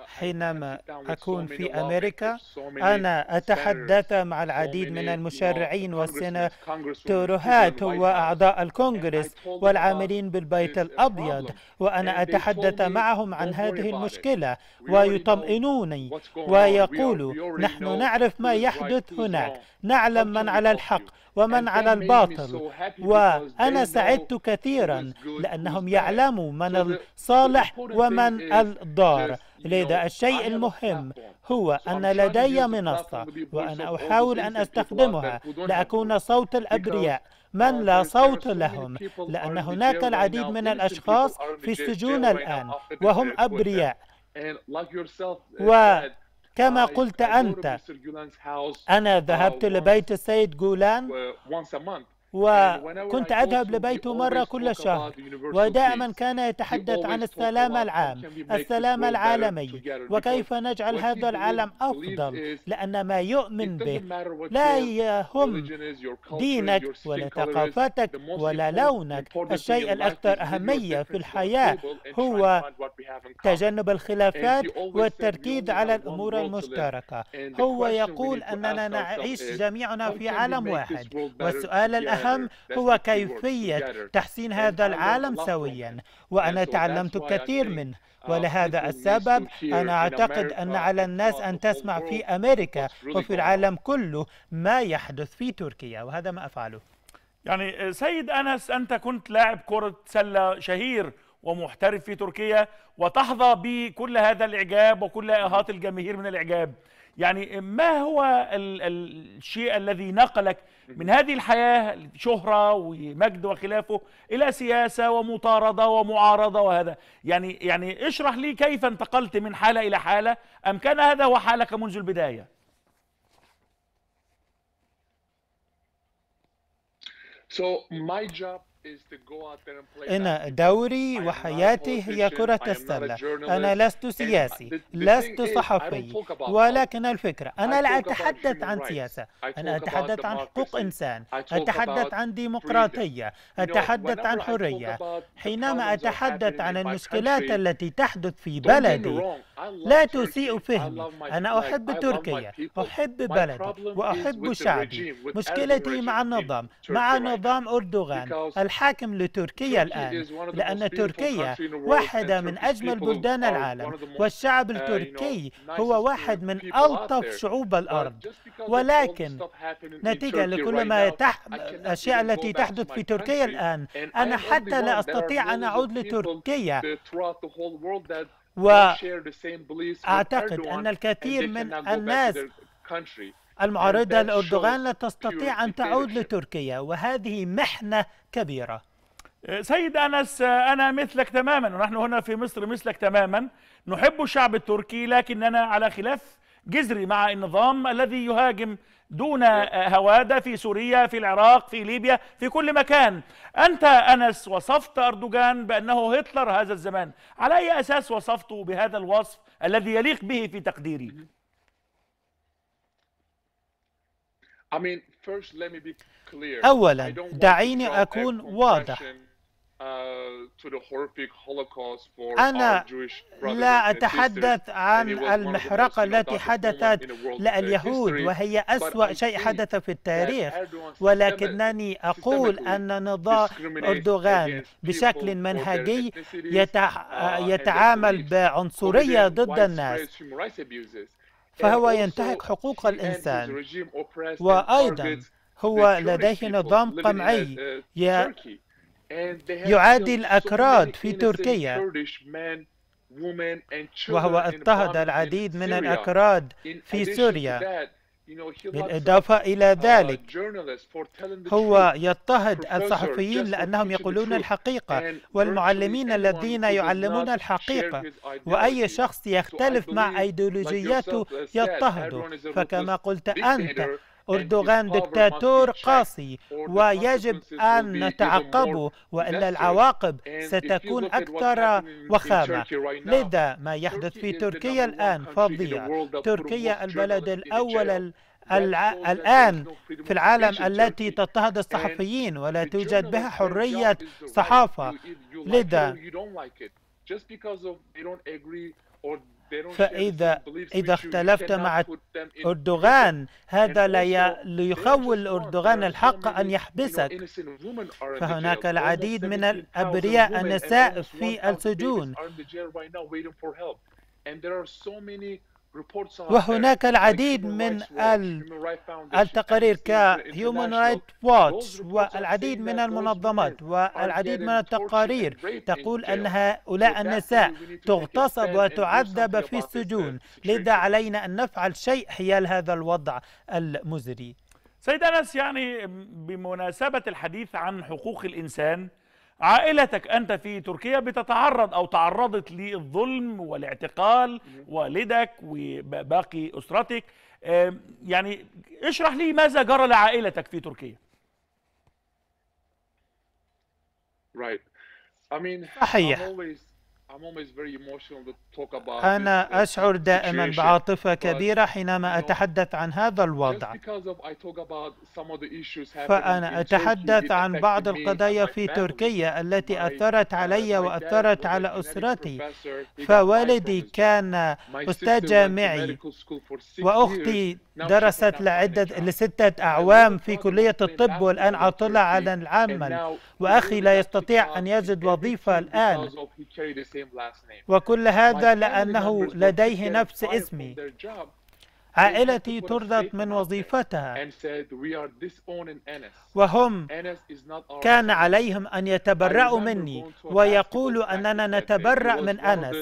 حينما أكون في أمريكا أنا أتحدث مع العديد من المشرعين والسناتورهات وأعضاء الكونغرس والعاملين بالبيت الأبيض وأنا أتحدث معهم عن هذه المشكلة ويطمئنوني ويقولوا نحن نعرف ما يحدث هناك نعلم من على الحق ومن على الباطل وأنا سعدت كثيرا لأنهم يعلموا من الصالح ومن الدار لذا الشيء المهم هو أن لدي منصة وأنا أحاول أن أستخدمها لأكون صوت الأبرياء من لا صوت لهم لأن هناك العديد من الأشخاص في السجون الآن وهم أبرياء uh, و كما قلت أنت أنا uh, ذهبت لبيت السيد جولان وكنت أذهب لبيته مرة كل شهر ودائما كان يتحدث عن السلام العام السلام العالمي وكيف نجعل هذا العالم أفضل لأن ما يؤمن به لا يهم دينك ولا ثقافتك ولا لونك الشيء الأكثر أهمية في الحياة هو تجنب الخلافات والتركيز على الأمور المشتركة هو يقول أننا نعيش جميعنا في عالم واحد والسؤال الأهم الأهم هو كيفية تحسين هذا العالم سويا وأنا تعلمت الكثير منه ولهذا السبب أنا أعتقد أن على الناس أن تسمع في أمريكا وفي العالم كله ما يحدث في تركيا وهذا ما أفعله يعني سيد أنس أنت كنت لاعب كرة سلة شهير ومحترف في تركيا وتحظى بكل هذا الإعجاب وكل إهات الجماهير من الإعجاب يعني ما هو ال الشيء الذي نقلك من هذه الحياة شهرة ومجد وخلافه إلى سياسة ومطاردة ومعارضة وهذا يعني يعني اشرح لي كيف انتقلت من حالة إلى حالة أم كان هذا هو حالك منذ البداية So my job إن دوري وحياتي هي كرة السلة أنا لست سياسي لست صحفي ولكن الفكرة أنا لا أتحدث عن سياسة أنا أتحدث عن حقوق إنسان أتحدث عن ديمقراطية أتحدث عن حرية حينما أتحدث عن المشكلات التي تحدث في بلدي لا تسيء فهمي أنا أحب تركيا أحب بلدي وأحب شعبي مشكلتي مع النظام مع نظام أردوغان الحاكم لتركيا الآن لأن تركيا واحدة من أجمل بلدان العالم والشعب uh, التركي هو واحد من ألطف شعوب الأرض ولكن نتيجة لكل ما تح... الأشياء التي تحدث في تركيا الآن أنا حتى لا أستطيع أن أعود لتركيا وأعتقد أن الكثير من الناس المعارضة لأردوغان لا تستطيع أن تعود لتركيا وهذه محنة كبيرة أه، سيد أنس أه، أنا مثلك تماما ونحن هنا في مصر مثلك تماما نحب الشعب التركي لكننا على خلاف جذري مع النظام الذي يهاجم دون أه، هوادة في سوريا في العراق في ليبيا في كل مكان أنت أنس وصفت أردوغان بأنه هتلر هذا الزمان على أي أساس وصفته بهذا الوصف الذي يليق به في تقديري أولا دعيني أكون واضح uh, أنا لا أتحدث عن المحرقة التي حدثت لليهود وهي أسوأ شيء حدث في التاريخ ولكنني أقول أن نظام أردوغان بشكل منهجي uh, يتعامل بعنصرية ضد الناس فهو ينتهك حقوق الإنسان وأيضا هو لديه نظام قمعي uh, يعادي الأكراد في تركيا وهو اضطهد العديد من الأكراد في سوريا بالإضافة إلى uh, ذلك هو يضطهد الصحفيين لأنهم يقولون الحقيقة والمعلمين الذين يعلمون الحقيقة وأي شخص يختلف مع أيديولوجياته يضطهده فكما قلت أنت أردوغان دكتاتور قاسي ويجب أن نتعقبه وإلا العواقب ستكون أكثر وخامة لذا ما يحدث في تركيا الآن فظيع تركيا البلد الأول الع... الآن في العالم التي تضطهد الصحفيين ولا توجد بها حرية صحافة لذا فإذا إذا اختلفت مع أردوغان هذا لا يخول أردوغان الحق أن يحبسك فهناك العديد من الأبرياء النساء في السجون وهناك العديد من التقارير كهيومن رايت واتش والعديد من المنظمات والعديد من التقارير تقول أن هؤلاء النساء تغتصب وتعذب في uh, السجون لذا علينا أن نفعل شيء حيال هذا الوضع المزري سيد أنس يعني بمناسبة الحديث عن حقوق الإنسان عائلتك أنت في تركيا بتتعرض أو تعرضت للظلم والاعتقال والدك وباقي أسرتك يعني اشرح لي ماذا جرى لعائلتك في تركيا صحيح أنا أشعر دائما بعاطفة كبيرة حينما أتحدث عن هذا الوضع فأنا أتحدث عن بعض القضايا في تركيا التي أثرت علي وأثرت على أسرتي فوالدي كان أستاذ جامعي وأختي درست لعدة لستة أعوام في كلية الطب والآن عاطلة على العمل وأخي لا يستطيع أن يجد وظيفة الآن وكل هذا لأنه لديه نفس اسمي عائلتي طردت من وظيفتها وهم كان عليهم أن يتبرأوا مني ويقولوا أننا نتبرأ من أنس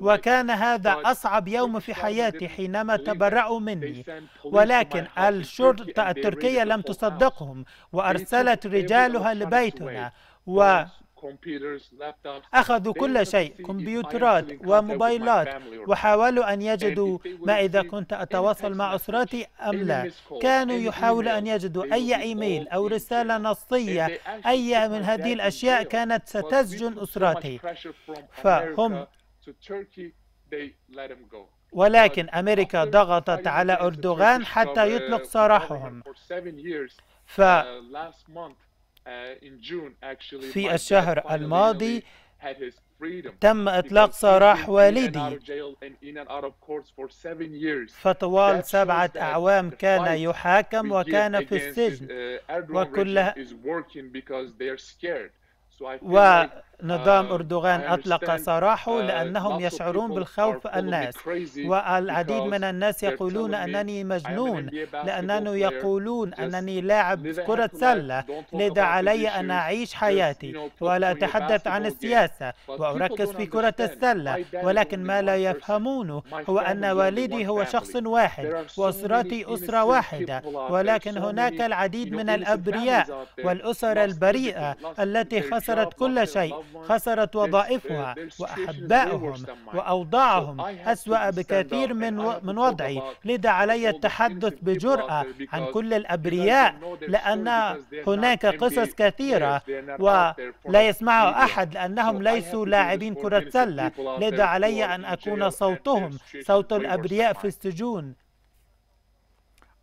وكان هذا أصعب يوم في حياتي حينما تبرأوا مني ولكن الشرطة التركية لم تصدقهم وأرسلت رجالها لبيتنا و أخذوا كل شيء كمبيوترات وموبايلات وحاولوا أن يجدوا ما إذا كنت أتواصل مع أسرتي أم لا كانوا يحاولوا أن يجدوا أي إيميل أو رسالة نصية أي من هذه الأشياء كانت ستسجن أسرتي فهم ولكن أمريكا ضغطت على أردوغان حتى يطلق سراحهم ف uh, Uh, في الشهر الماضي تم إطلاق سراح والدي فطوال سبعة أعوام كان يحاكم وكان في السجن uh, وكلها نظام um, أردوغان أطلق سراحه uh, لأنهم يشعرون بالخوف الناس والعديد من الناس يقولون أنني مجنون لأنهم يقولون أنني لاعب كرة سلة لذا علي أن أعيش حياتي ولا أتحدث عن السياسة وأركز في كرة السلة ولكن ما لا يفهمونه هو أن والدي هو شخص واحد وأسرتي أسرة واحدة ولكن هناك العديد من الأبرياء والأسر البريئة التي خسرت كل شيء خسرت وظائفها وأحبائهم وأوضاعهم أسوأ بكثير من من وضعي لذا علي التحدث بجرأة عن كل الأبرياء لأن هناك قصص كثيرة ولا يسمعها أحد لأنهم ليسوا لاعبين كرة سلة لذا علي أن أكون صوتهم صوت الأبرياء في السجون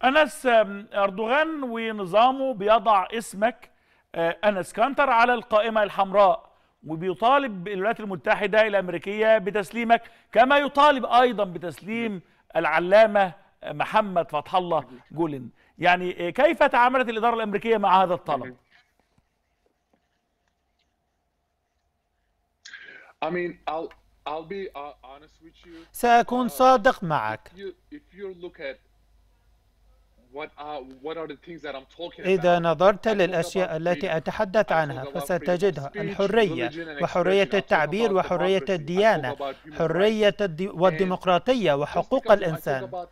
أنس أردوغان ونظامه بيضع اسمك أنس كانتر على القائمة الحمراء وبيطالب الولايات المتحدة الأمريكية بتسليمك كما يطالب أيضا بتسليم العلامة محمد فتح الله جولن يعني كيف تعاملت الإدارة الأمريكية مع هذا الطلب؟ I mean, I'll, be uh, honest with you. سأكون uh, صادق معك. إذا نظرت للأشياء التي أتحدث عنها فستجدها الحرية وحرية التعبير وحرية الديانة حرية والديمقراطية وحقوق الإنسان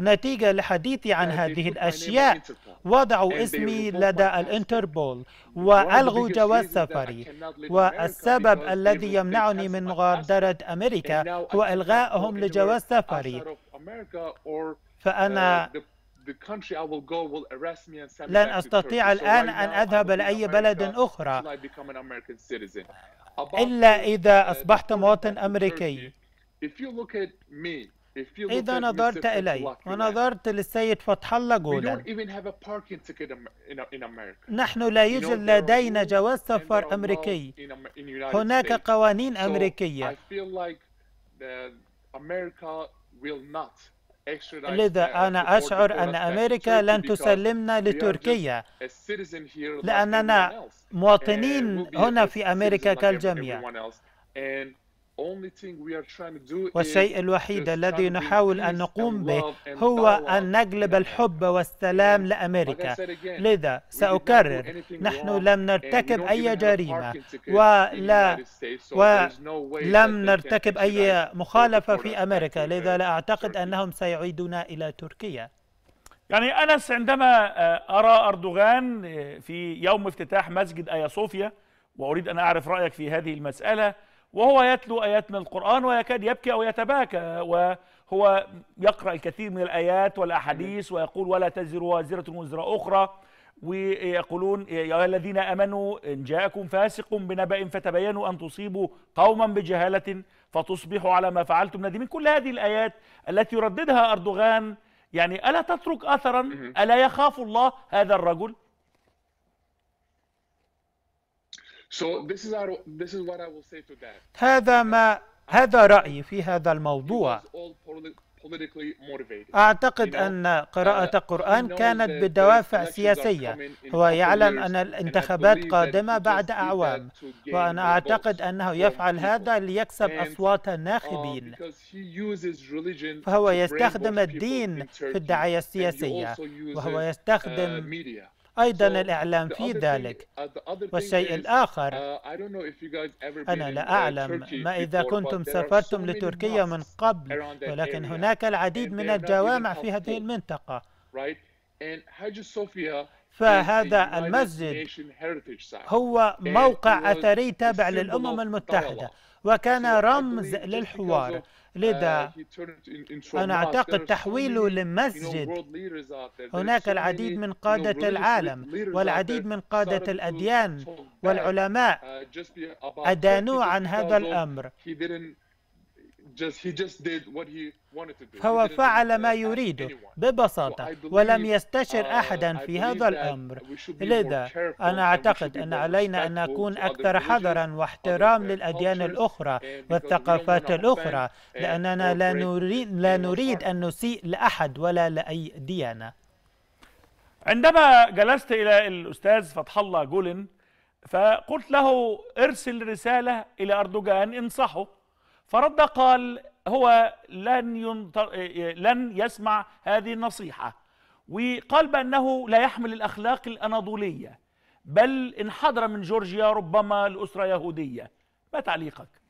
نتيجة لحديثي عن هذه الأشياء وضعوا اسمي لدى الانتربول وألغوا جواز سفري والسبب الذي يمنعني من مغادرة أمريكا هو إلغائهم لجواز سفري فأنا uh, لن أستطيع الآن أن أذهب لأي بلد أخرى إلا إذا uh, أصبحت مواطن أمريكي إذا نظرت إلي ونظرت للسيد فتح الله جولا نحن لا يوجد لدينا جواز سفر أمريكي هناك قوانين أمريكية لذا أنا أشعر أن أمريكا لن تسلمنا لتركيا لأننا مواطنين هنا في أمريكا كالجميع والشيء الوحيد الذي نحاول أن نقوم به هو أن نجلب الحب والسلام لأمريكا لذا سأكرر نحن لم نرتكب أي جريمة ولا ولم نرتكب أي مخالفة في أمريكا لذا لا أعتقد أنهم سيعيدنا إلى تركيا يعني أنس عندما آه، أرى أردوغان آه، في يوم افتتاح مسجد آيا صوفيا وأريد أن أعرف رأيك في هذه المسألة وهو يتلو آيات من القرآن ويكاد يبكي أو يتباكى وهو يقرأ الكثير من الآيات والأحاديث ويقول ولا تزر وازرة وزر أخرى ويقولون يا الذين امنوا ان جاءكم فاسق بنبأ فتبينوا ان تصيبوا قوما بجهاله فتصبحوا على ما فعلتم من كل هذه الايات التي يرددها اردوغان يعني الا تترك اثرا الا يخاف الله هذا الرجل هذا ما هذا رأيي في هذا الموضوع. أعتقد أن قراءة uh, القرآن كانت بدوافع سياسية هو يعلم أن الانتخابات قادمة بعد أعوام وأنا أعتقد أنه يفعل هذا ليكسب أصوات uh, الناخبين فهو يستخدم الدين في الدعاية السياسية وهو يستخدم uh, أيضا الإعلام في ذلك uh, والشيء الآخر uh, أنا لا uh, أعلم ما إذا كنتم سافرتم لتركيا من قبل ولكن هناك العديد من الجوامع في هذه المنطقة فهذا المسجد هو موقع أثري تابع للأمم المتحدة وكان رمز للحوار لذا uh, أنا أعتقد تحويله لمسجد هناك العديد من قادة العالم والعديد من قادة الأديان والعلماء uh, أدانوا عن هذا الأمر هو فعل ما يريده ببساطة ولم يستشر uh, أحدا في هذا الأمر لذا أنا أعتقد أن علينا أن نكون أكثر حذرا واحترام للأديان الأخرى والثقافات الأخرى لأننا لا نريد, لا نريد أن نسيء لأحد ولا لأي ديانة عندما جلست إلى الأستاذ فتح الله جولن فقلت له ارسل رسالة إلى أردوغان انصحه فرد قال هو لن ينطر لن يسمع هذه النصيحه وقال بانه لا يحمل الاخلاق الاناضوليه بل انحدر من جورجيا ربما لاسره يهوديه ما تعليقك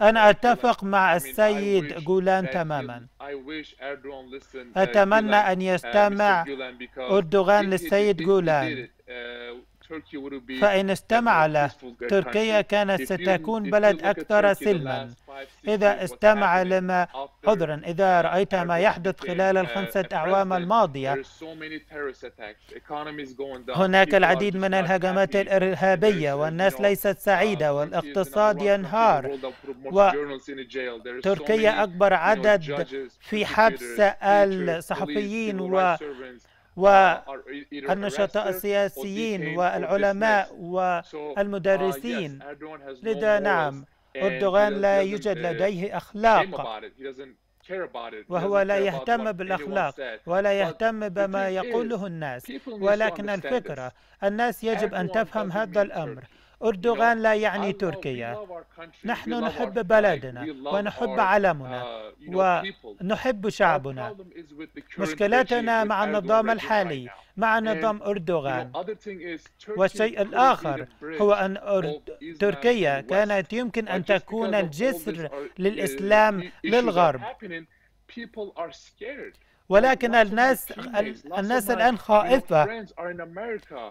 أنا أتفق مع السيد جولان تماما uh, أتمنى أن uh, يستمع أردوغان للسيد جولان فإن استمع له تركيا كانت ستكون بلد أكثر سلما إذا استمع لما عذرا إذا رأيت ما يحدث خلال uh, الخمسة أعوام الماضية هناك العديد من الهجمات الإرهابية والناس ليست uh, سعيدة والاقتصاد ينهار وتركيا أكبر عدد في حبس الصحفيين و والنشطاء السياسيين والعلماء والمدرسين لذا نعم أردوغان لا يوجد لديه أخلاق وهو لا يهتم بالأخلاق ولا يهتم بما يقوله الناس ولكن الفكرة الناس يجب أن تفهم هذا الأمر أردوغان لا يعني تركيا نحن نحب بلدنا ونحب علمنا uh, ونحب شعبنا مشكلتنا مع النظام الحالي مع نظام أردوغان والشيء الآخر هو أن تركيا كانت يمكن أن تكون الجسر للإسلام للغرب ولكن الناس الناس الآن خائفة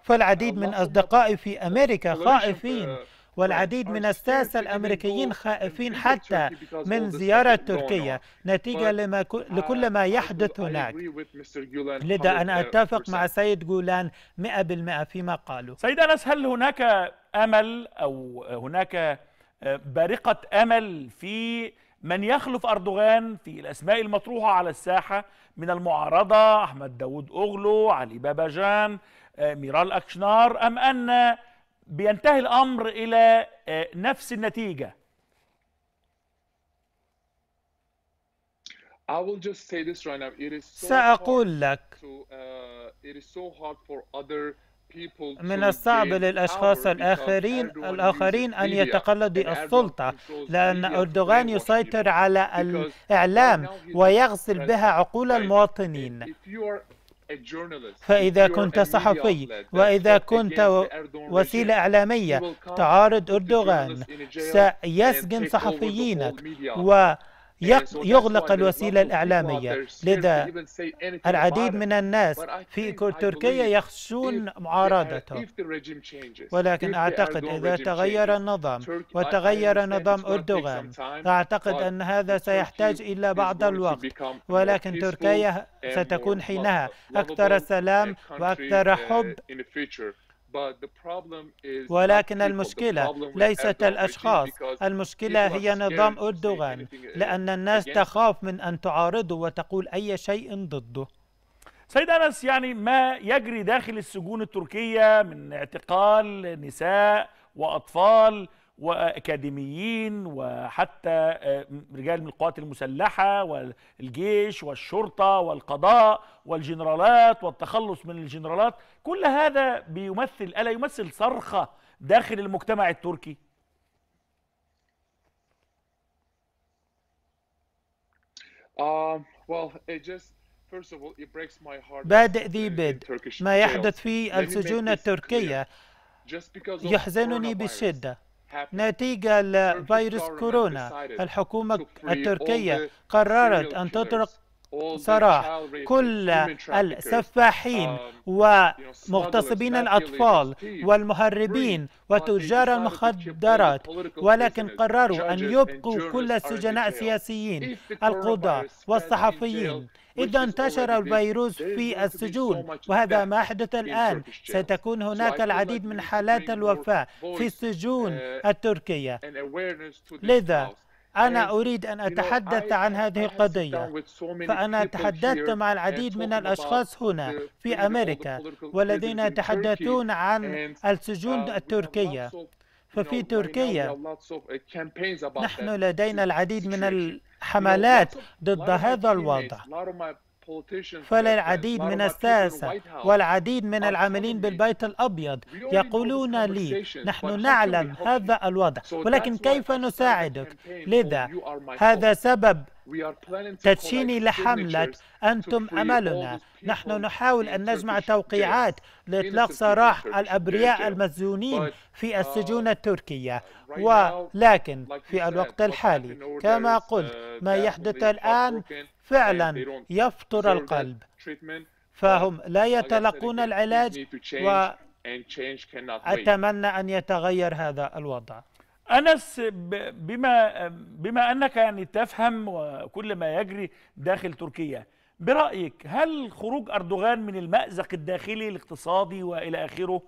فالعديد uh, من أصدقائي في أمريكا uh, خائفين والعديد من الساسة الأمريكيين خائفين حتى من زيارة تركيا نتيجة لما uh, لكل ما يحدث هناك لذا أنا أتفق مع سيد جولان 100% فيما قاله سيد أنس هل هناك أمل أو هناك آه، بارقة أمل في من يخلف أردوغان في الأسماء المطروحة على الساحة من المعارضة أحمد داود أغلو علي باباجان آه، ميرال أكشنار أم أن بينتهي الأمر إلى آه، نفس النتيجة سأقول لك uh, من الصعب للأشخاص الآخرين الآخرين أن يتقلدوا السلطة لأن أردوغان يسيطر على الإعلام ويغسل بها عقول المواطنين فإذا كنت صحفي وإذا كنت وسيلة إعلامية تعارض أردوغان سيسجن صحفيينك و يغلق الوسيلة الإعلامية لذا العديد من الناس في تركيا يخشون معارضته ولكن أعتقد إذا تغير النظام وتغير نظام أردوغان أعتقد أن هذا سيحتاج إلى بعض الوقت ولكن تركيا ستكون حينها أكثر سلام وأكثر حب ولكن المشكلة ليست الأشخاص المشكلة هي نظام أردوغان لأن الناس تخاف من أن تعارضه وتقول أي شيء ضده سيد أنس يعني ما يجري داخل السجون التركية من اعتقال نساء وأطفال واكاديميين وحتى آه، رجال من القوات المسلحه والجيش والشرطه والقضاء والجنرالات والتخلص من الجنرالات كل هذا بيمثل الا يمثل صرخه داخل المجتمع التركي um, بادئ ذي بدء ما يحدث في السجون التركية يحزنني بشدة نتيجة لفيروس كورونا الحكومة التركية قررت أن تطلق سراح كل السفاحين ومغتصبين الأطفال والمهربين وتجار المخدرات ولكن قرروا أن يبقوا كل السجناء السياسيين القضاة والصحفيين إذا انتشر الفيروس في السجون وهذا ما حدث الآن ستكون هناك العديد من حالات الوفاة في السجون التركية لذا أنا أريد أن أتحدث عن هذه القضية فأنا تحدثت مع العديد من الأشخاص هنا في أمريكا والذين يتحدثون عن uh, السجون التركية ففي تركيا uh, نحن لدينا العديد من الحملات ضد هذا الوضع فللعديد من الساسة والعديد من العاملين بالبيت الأبيض يقولون لي نحن نعلم هذا الوضع ولكن كيف نساعدك لذا oh, هذا سبب تدشيني لحملة أنتم أملنا نحن نحاول أن نجمع توقيعات لإطلاق سراح الأبرياء المسجونين في uh, السجون التركية ولكن في الوقت الحالي كما قلت uh, ما يحدث الآن فعلا يفطر القلب فهم لا يتلقون العلاج وأتمنى أن يتغير هذا الوضع أنس بما بما أنك يعني تفهم كل ما يجري داخل تركيا برأيك هل خروج أردوغان من المأزق الداخلي الاقتصادي وإلى آخره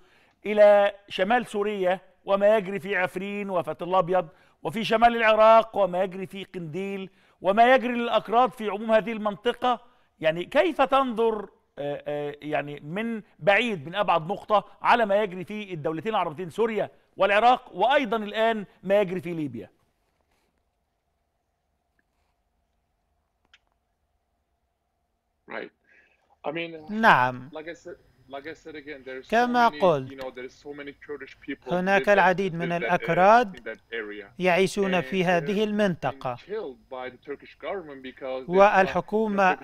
إلى شمال سوريا وما يجري في عفرين وفتح الأبيض وفي شمال العراق وما يجري في قنديل وما يجري للأكراد في عموم هذه المنطقة يعني كيف تنظر آه، آه، يعني من بعيد من أبعد نقطة على ما يجري في الدولتين العربيتين سوريا والعراق وأيضا الآن ما يجري في ليبيا نعم كما قلت هناك العديد من الأكراد يعيشون في uh, هذه المنطقة والحكومة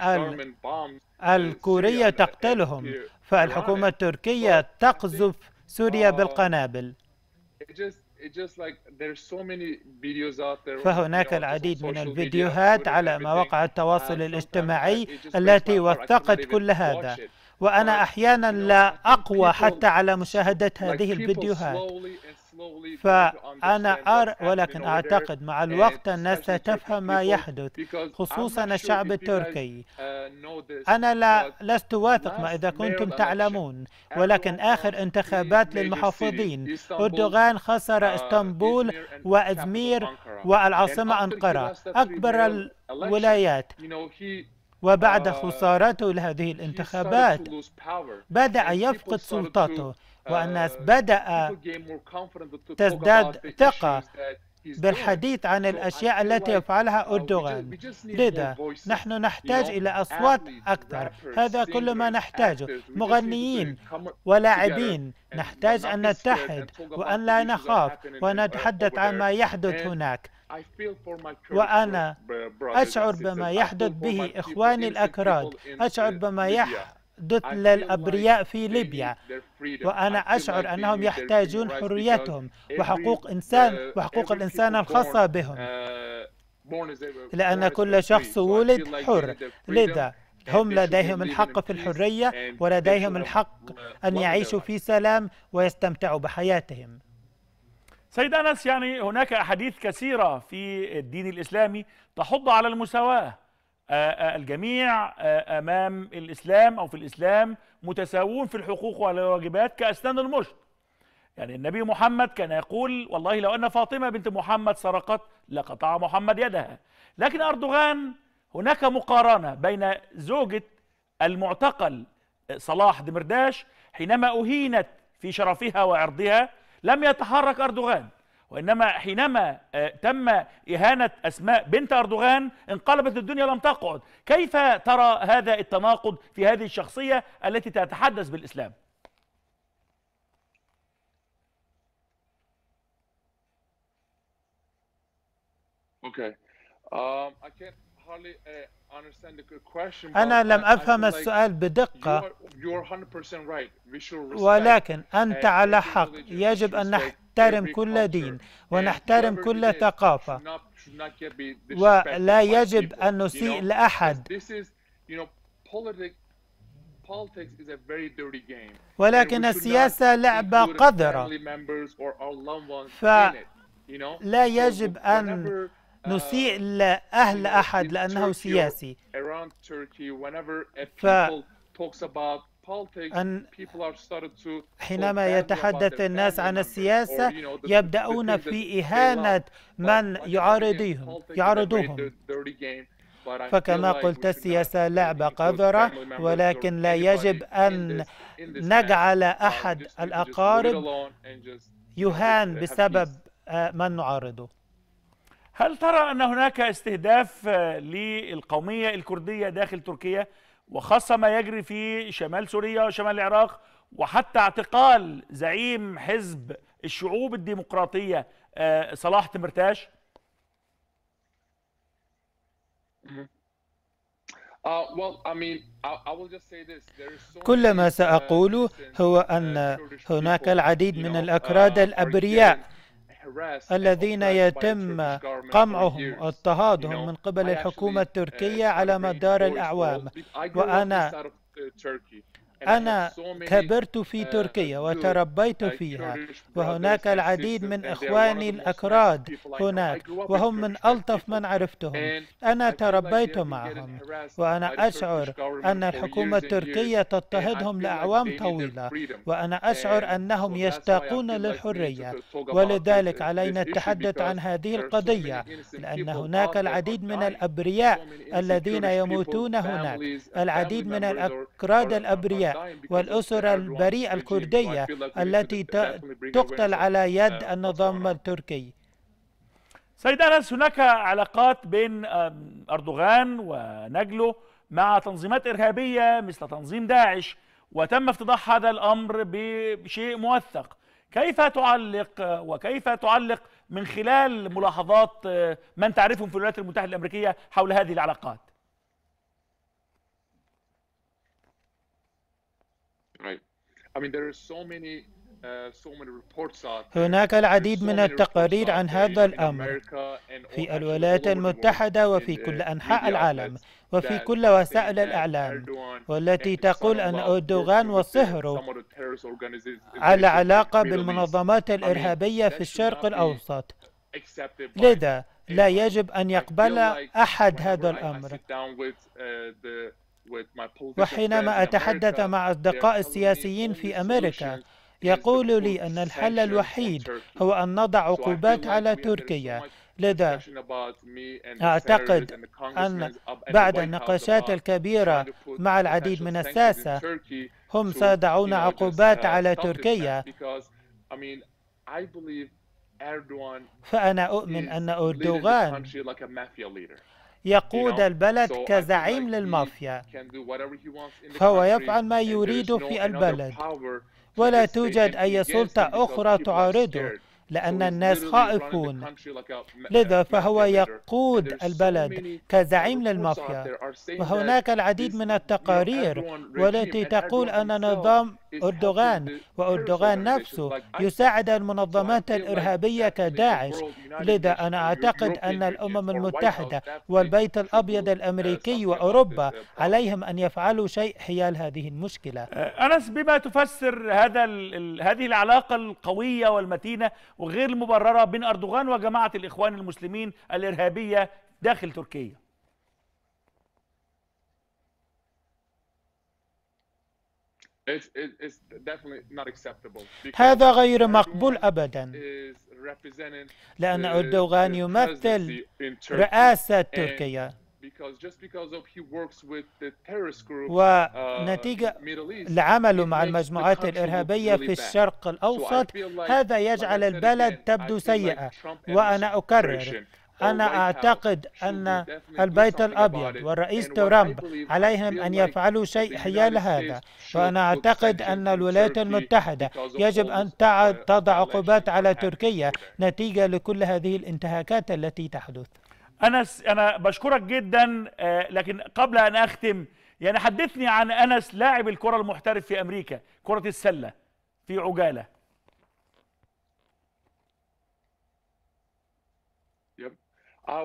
الكورية تقتلهم فالحكومة التركية تقذف سوريا uh, بالقنابل فهناك العديد من الفيديوهات على مواقع التواصل الاجتماعي التي وثقت كل هذا وأنا أحيانا لا أقوى حتى على مشاهدة هذه الفيديوهات فأنا أر ولكن أعتقد مع الوقت الناس ستفهم ما يحدث خصوصا الشعب التركي uh, أنا لا لست واثق ما إذا كنتم تعلمون ولكن آخر انتخابات للمحافظين أردوغان خسر uh, اسطنبول وإزمير والعاصمة أنقرة أكبر الولايات وبعد آه، خسارته لهذه الانتخابات بدأ يفقد سلطته uh, والناس بدأ تزداد ثقة بالحديث عن الأشياء التي يفعلها uh, أردوغان لذا نحن نحتاج إلى أصوات أكثر هذا كل ما نحتاجه مغنيين ولاعبين نحتاج أن نتحد وأن لا نخاف ونتحدث عن ما يحدث هناك وأنا أشعر بما يحدث به إخواني الأكراد أشعر بما يحدث للأبرياء في ليبيا وأنا أشعر أنهم يحتاجون حريتهم وحقوق uh, إنسان وحقوق الإنسان الخاصة بهم uh, uh, لأن كل شخص ولد حر لذا هم لديهم الحق في الحرية ولديهم الحق أن يعيشوا في سلام ويستمتعوا بحياتهم سيد أنس يعني هناك أحاديث كثيرة في الدين الإسلامي تحض على المساواة آه، آه، الجميع آه، أمام الإسلام أو في الإسلام متساوون في الحقوق والواجبات كأسنان المشط يعني النبي محمد كان يقول والله لو أن فاطمة بنت محمد سرقت لقطع محمد يدها لكن أردوغان هناك مقارنة بين زوجة المعتقل صلاح دمرداش حينما أهينت في شرفها وعرضها لم يتحرك أردوغان وإنما حينما آه، تم إهانة أسماء بنت أردوغان انقلبت الدنيا لم تقعد كيف ترى هذا التناقض في هذه الشخصية التي تتحدث بالإسلام Okay. Um, I can't Uh, أنا لم أفهم السؤال بدقة ولكن uh, أنت على حق يجب أن نحترم كل دين ونحترم كل ثقافة ولا يجب أن نسيء لأحد ولكن السياسة لعبة قذرة فلا يجب أن نسيء آه، لأهل أحد لأنه سياسي ف أن حينما يتحدث الناس عن السياسة يبدأون في إهانة من يعارضيهم يعارضوهم فكما قلت السياسة لعبة قذرة ولكن لا يجب أن نجعل أحد الأقارب يهان بسبب آه، من نعارضه هل ترى أن هناك استهداف آه، للقومية الكردية داخل تركيا وخاصة ما يجري في شمال سوريا وشمال العراق وحتى اعتقال زعيم حزب الشعوب الديمقراطية آه، صلاح تمرتاش uh, كل ما سأقوله uh, هو أن uh, هناك العديد من الأكراد الأبرياء الذين يتم قمعهم واضطهادهم من قبل الحكومة التركية uh, على مدار الأعوام وأنا أنا كبرت في آه، تركيا وتربيت فيها وهناك العديد من إخواني الأكراد هناك وهم من ألطف من عرفتهم أنا تربيت معهم وأنا أشعر أن الحكومة التركية تضطهدهم لأعوام طويلة وأنا أشعر أنهم يشتاقون للحرية ولذلك علينا التحدث عن هذه القضية لأن هناك العديد من الأبرياء الذين يموتون هناك العديد من الأكراد الأبرياء والأسر البريئة الكردية التي تقتل على يد النظام التركي سيد أنس هناك علاقات بين أردوغان ونجله مع تنظيمات إرهابية مثل تنظيم داعش وتم افتضاح هذا الأمر بشيء موثق كيف تعلق وكيف تعلق من خلال ملاحظات آه، من تعرفهم في الولايات المتحدة الأمريكية حول هذه العلاقات Uh, هناك العديد من التقارير عن هذا الأمر في الولايات المتحدة وفي كل أنحاء العالم وفي كل وسائل الإعلام والتي تقول أن أردوغان وصهره على علاقة بالمنظمات الإرهابية في الشرق الأوسط لذا لا يجب أن يقبل أحد هذا الأمر وحينما أتحدث مع أصدقاء السياسيين في أمريكا يقول لي أن الحل الوحيد هو أن نضع عقوبات على تركيا لذا أعتقد أن بعد النقاشات الكبيرة مع العديد من الساسة هم سيضعون عقوبات على تركيا فأنا أؤمن أن أردوغان يقود البلد كزعيم للمافيا فهو يفعل ما يريد في البلد ولا توجد أي سلطة أخرى تعارضه لأن الناس خائفون لذا فهو يقود البلد كزعيم للمافيا وهناك العديد من التقارير والتي تقول أن نظام أردوغان وأردوغان نفسه يساعد المنظمات الإرهابية كداعش لذا أنا أعتقد أن الأمم المتحدة والبيت الأبيض الأمريكي وأوروبا عليهم أن يفعلوا شيء حيال هذه المشكلة أنس بما تفسر هذا هذه العلاقة القوية والمتينة وغير المبررة بين أردوغان وجماعة الإخوان المسلمين الإرهابية داخل تركيا هذا غير مقبول أبدا لأن أردوغان يمثل رئاسة تركيا ونتيجة uh, لعمله مع المجموعات الإرهابية في الشرق الأوسط هذا يجعل البلد تبدو سيئة وأنا أكرر أنا أعتقد أن البيت الأبيض والرئيس ترامب عليهم أن يفعلوا شيء حيال هذا وأنا أعتقد أن الولايات المتحدة يجب أن تضع عقوبات على تركيا نتيجة لكل هذه الانتهاكات التي تحدث أنس أنا بشكرك جدا آه، لكن قبل أن أختم يعني حدثني عن أنس لاعب الكرة المحترف في أمريكا كرة السلة في عجالة Ah,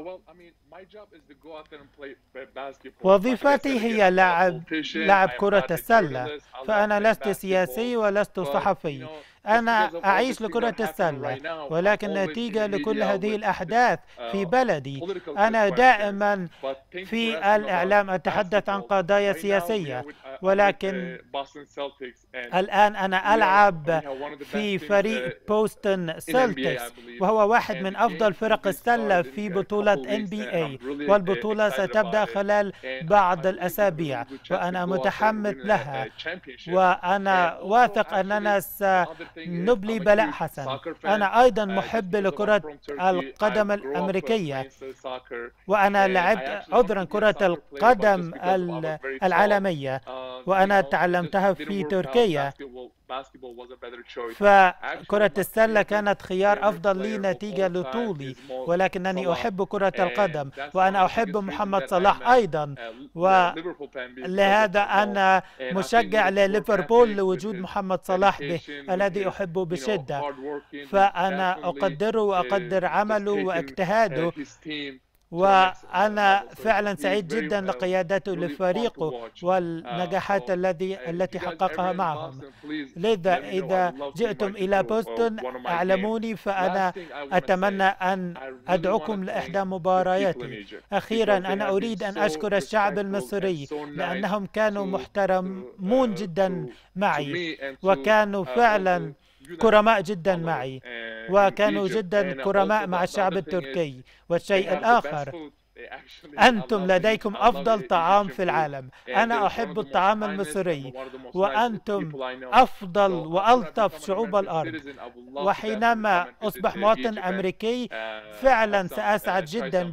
وظيفتي هي لعب لعب كرة السلة فأنا لست سياسي ولست صحفي أنا أعيش لكرة السلة ولكن نتيجة لكل هذه الأحداث uh, في بلدي أنا دائما في الإعلام أتحدث عن قضايا uh, سياسية uh, ولكن الآن أنا e ألعب في فريق بوستن سيلتكس وهو واحد من أفضل فرق السلة في بطولة NBA والبطولة ستبدأ خلال بعض الأسابيع وأنا متحمس لها وأنا واثق أننا س Uh, نبلي بلاء حسن أنا أيضا uh, محب لكرة القدم الأمريكية وأنا لعبت عذرا كرة القدم العالمية uh, وأنا تعلمتها في تركيا فكرة السلة كانت خيار أفضل لي نتيجة لطولي ولكنني أحب كرة القدم وأنا أحب محمد صلاح أيضا uh, ولهذا أنا مشجع لليفربول لوجود محمد صلاح به الذي أحبه بشدة فأنا أقدره uh, وأقدر عمله uh, واجتهاده وأنا فعلا سعيد جدا لقيادته لفريقه والنجاحات uh, الذي uh, التي حققها معهم لذا إذا جئتم إلى uh, بوسطن أعلموني فأنا أتمنى أن أدعوكم لإحدى مبارياتي أخيرا أنا أريد أن أشكر الشعب المصري لأنهم كانوا محترمون جدا معي وكانوا فعلا كرماء جدا معي آه، وكانوا جدا كرماء مع الشعب التركي والشيء الآخر أنتم لديكم أفضل طعام في العالم أنا أحب الطعام المصري وأنتم أفضل وألطف شعوب الأرض وحينما أصبح uh, مواطن أمريكي uh, فعلا سأسعد uh, جدا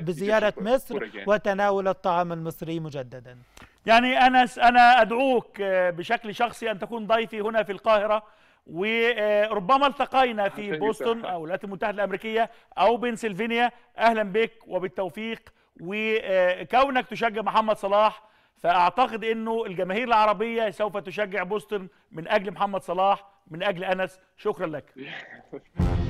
بزيارة مصر وتناول الطعام المصري مجددا يعني انس أنا أدعوك آه، بشكل شخصي أن تكون ضيفي هنا في القاهرة وربما التقينا في بوسطن او الولايات المتحده الامريكيه او بنسلفانيا اهلا بك وبالتوفيق وكونك تشجع محمد صلاح فاعتقد انه الجماهير العربيه سوف تشجع بوسطن من اجل محمد صلاح من اجل انس شكرا لك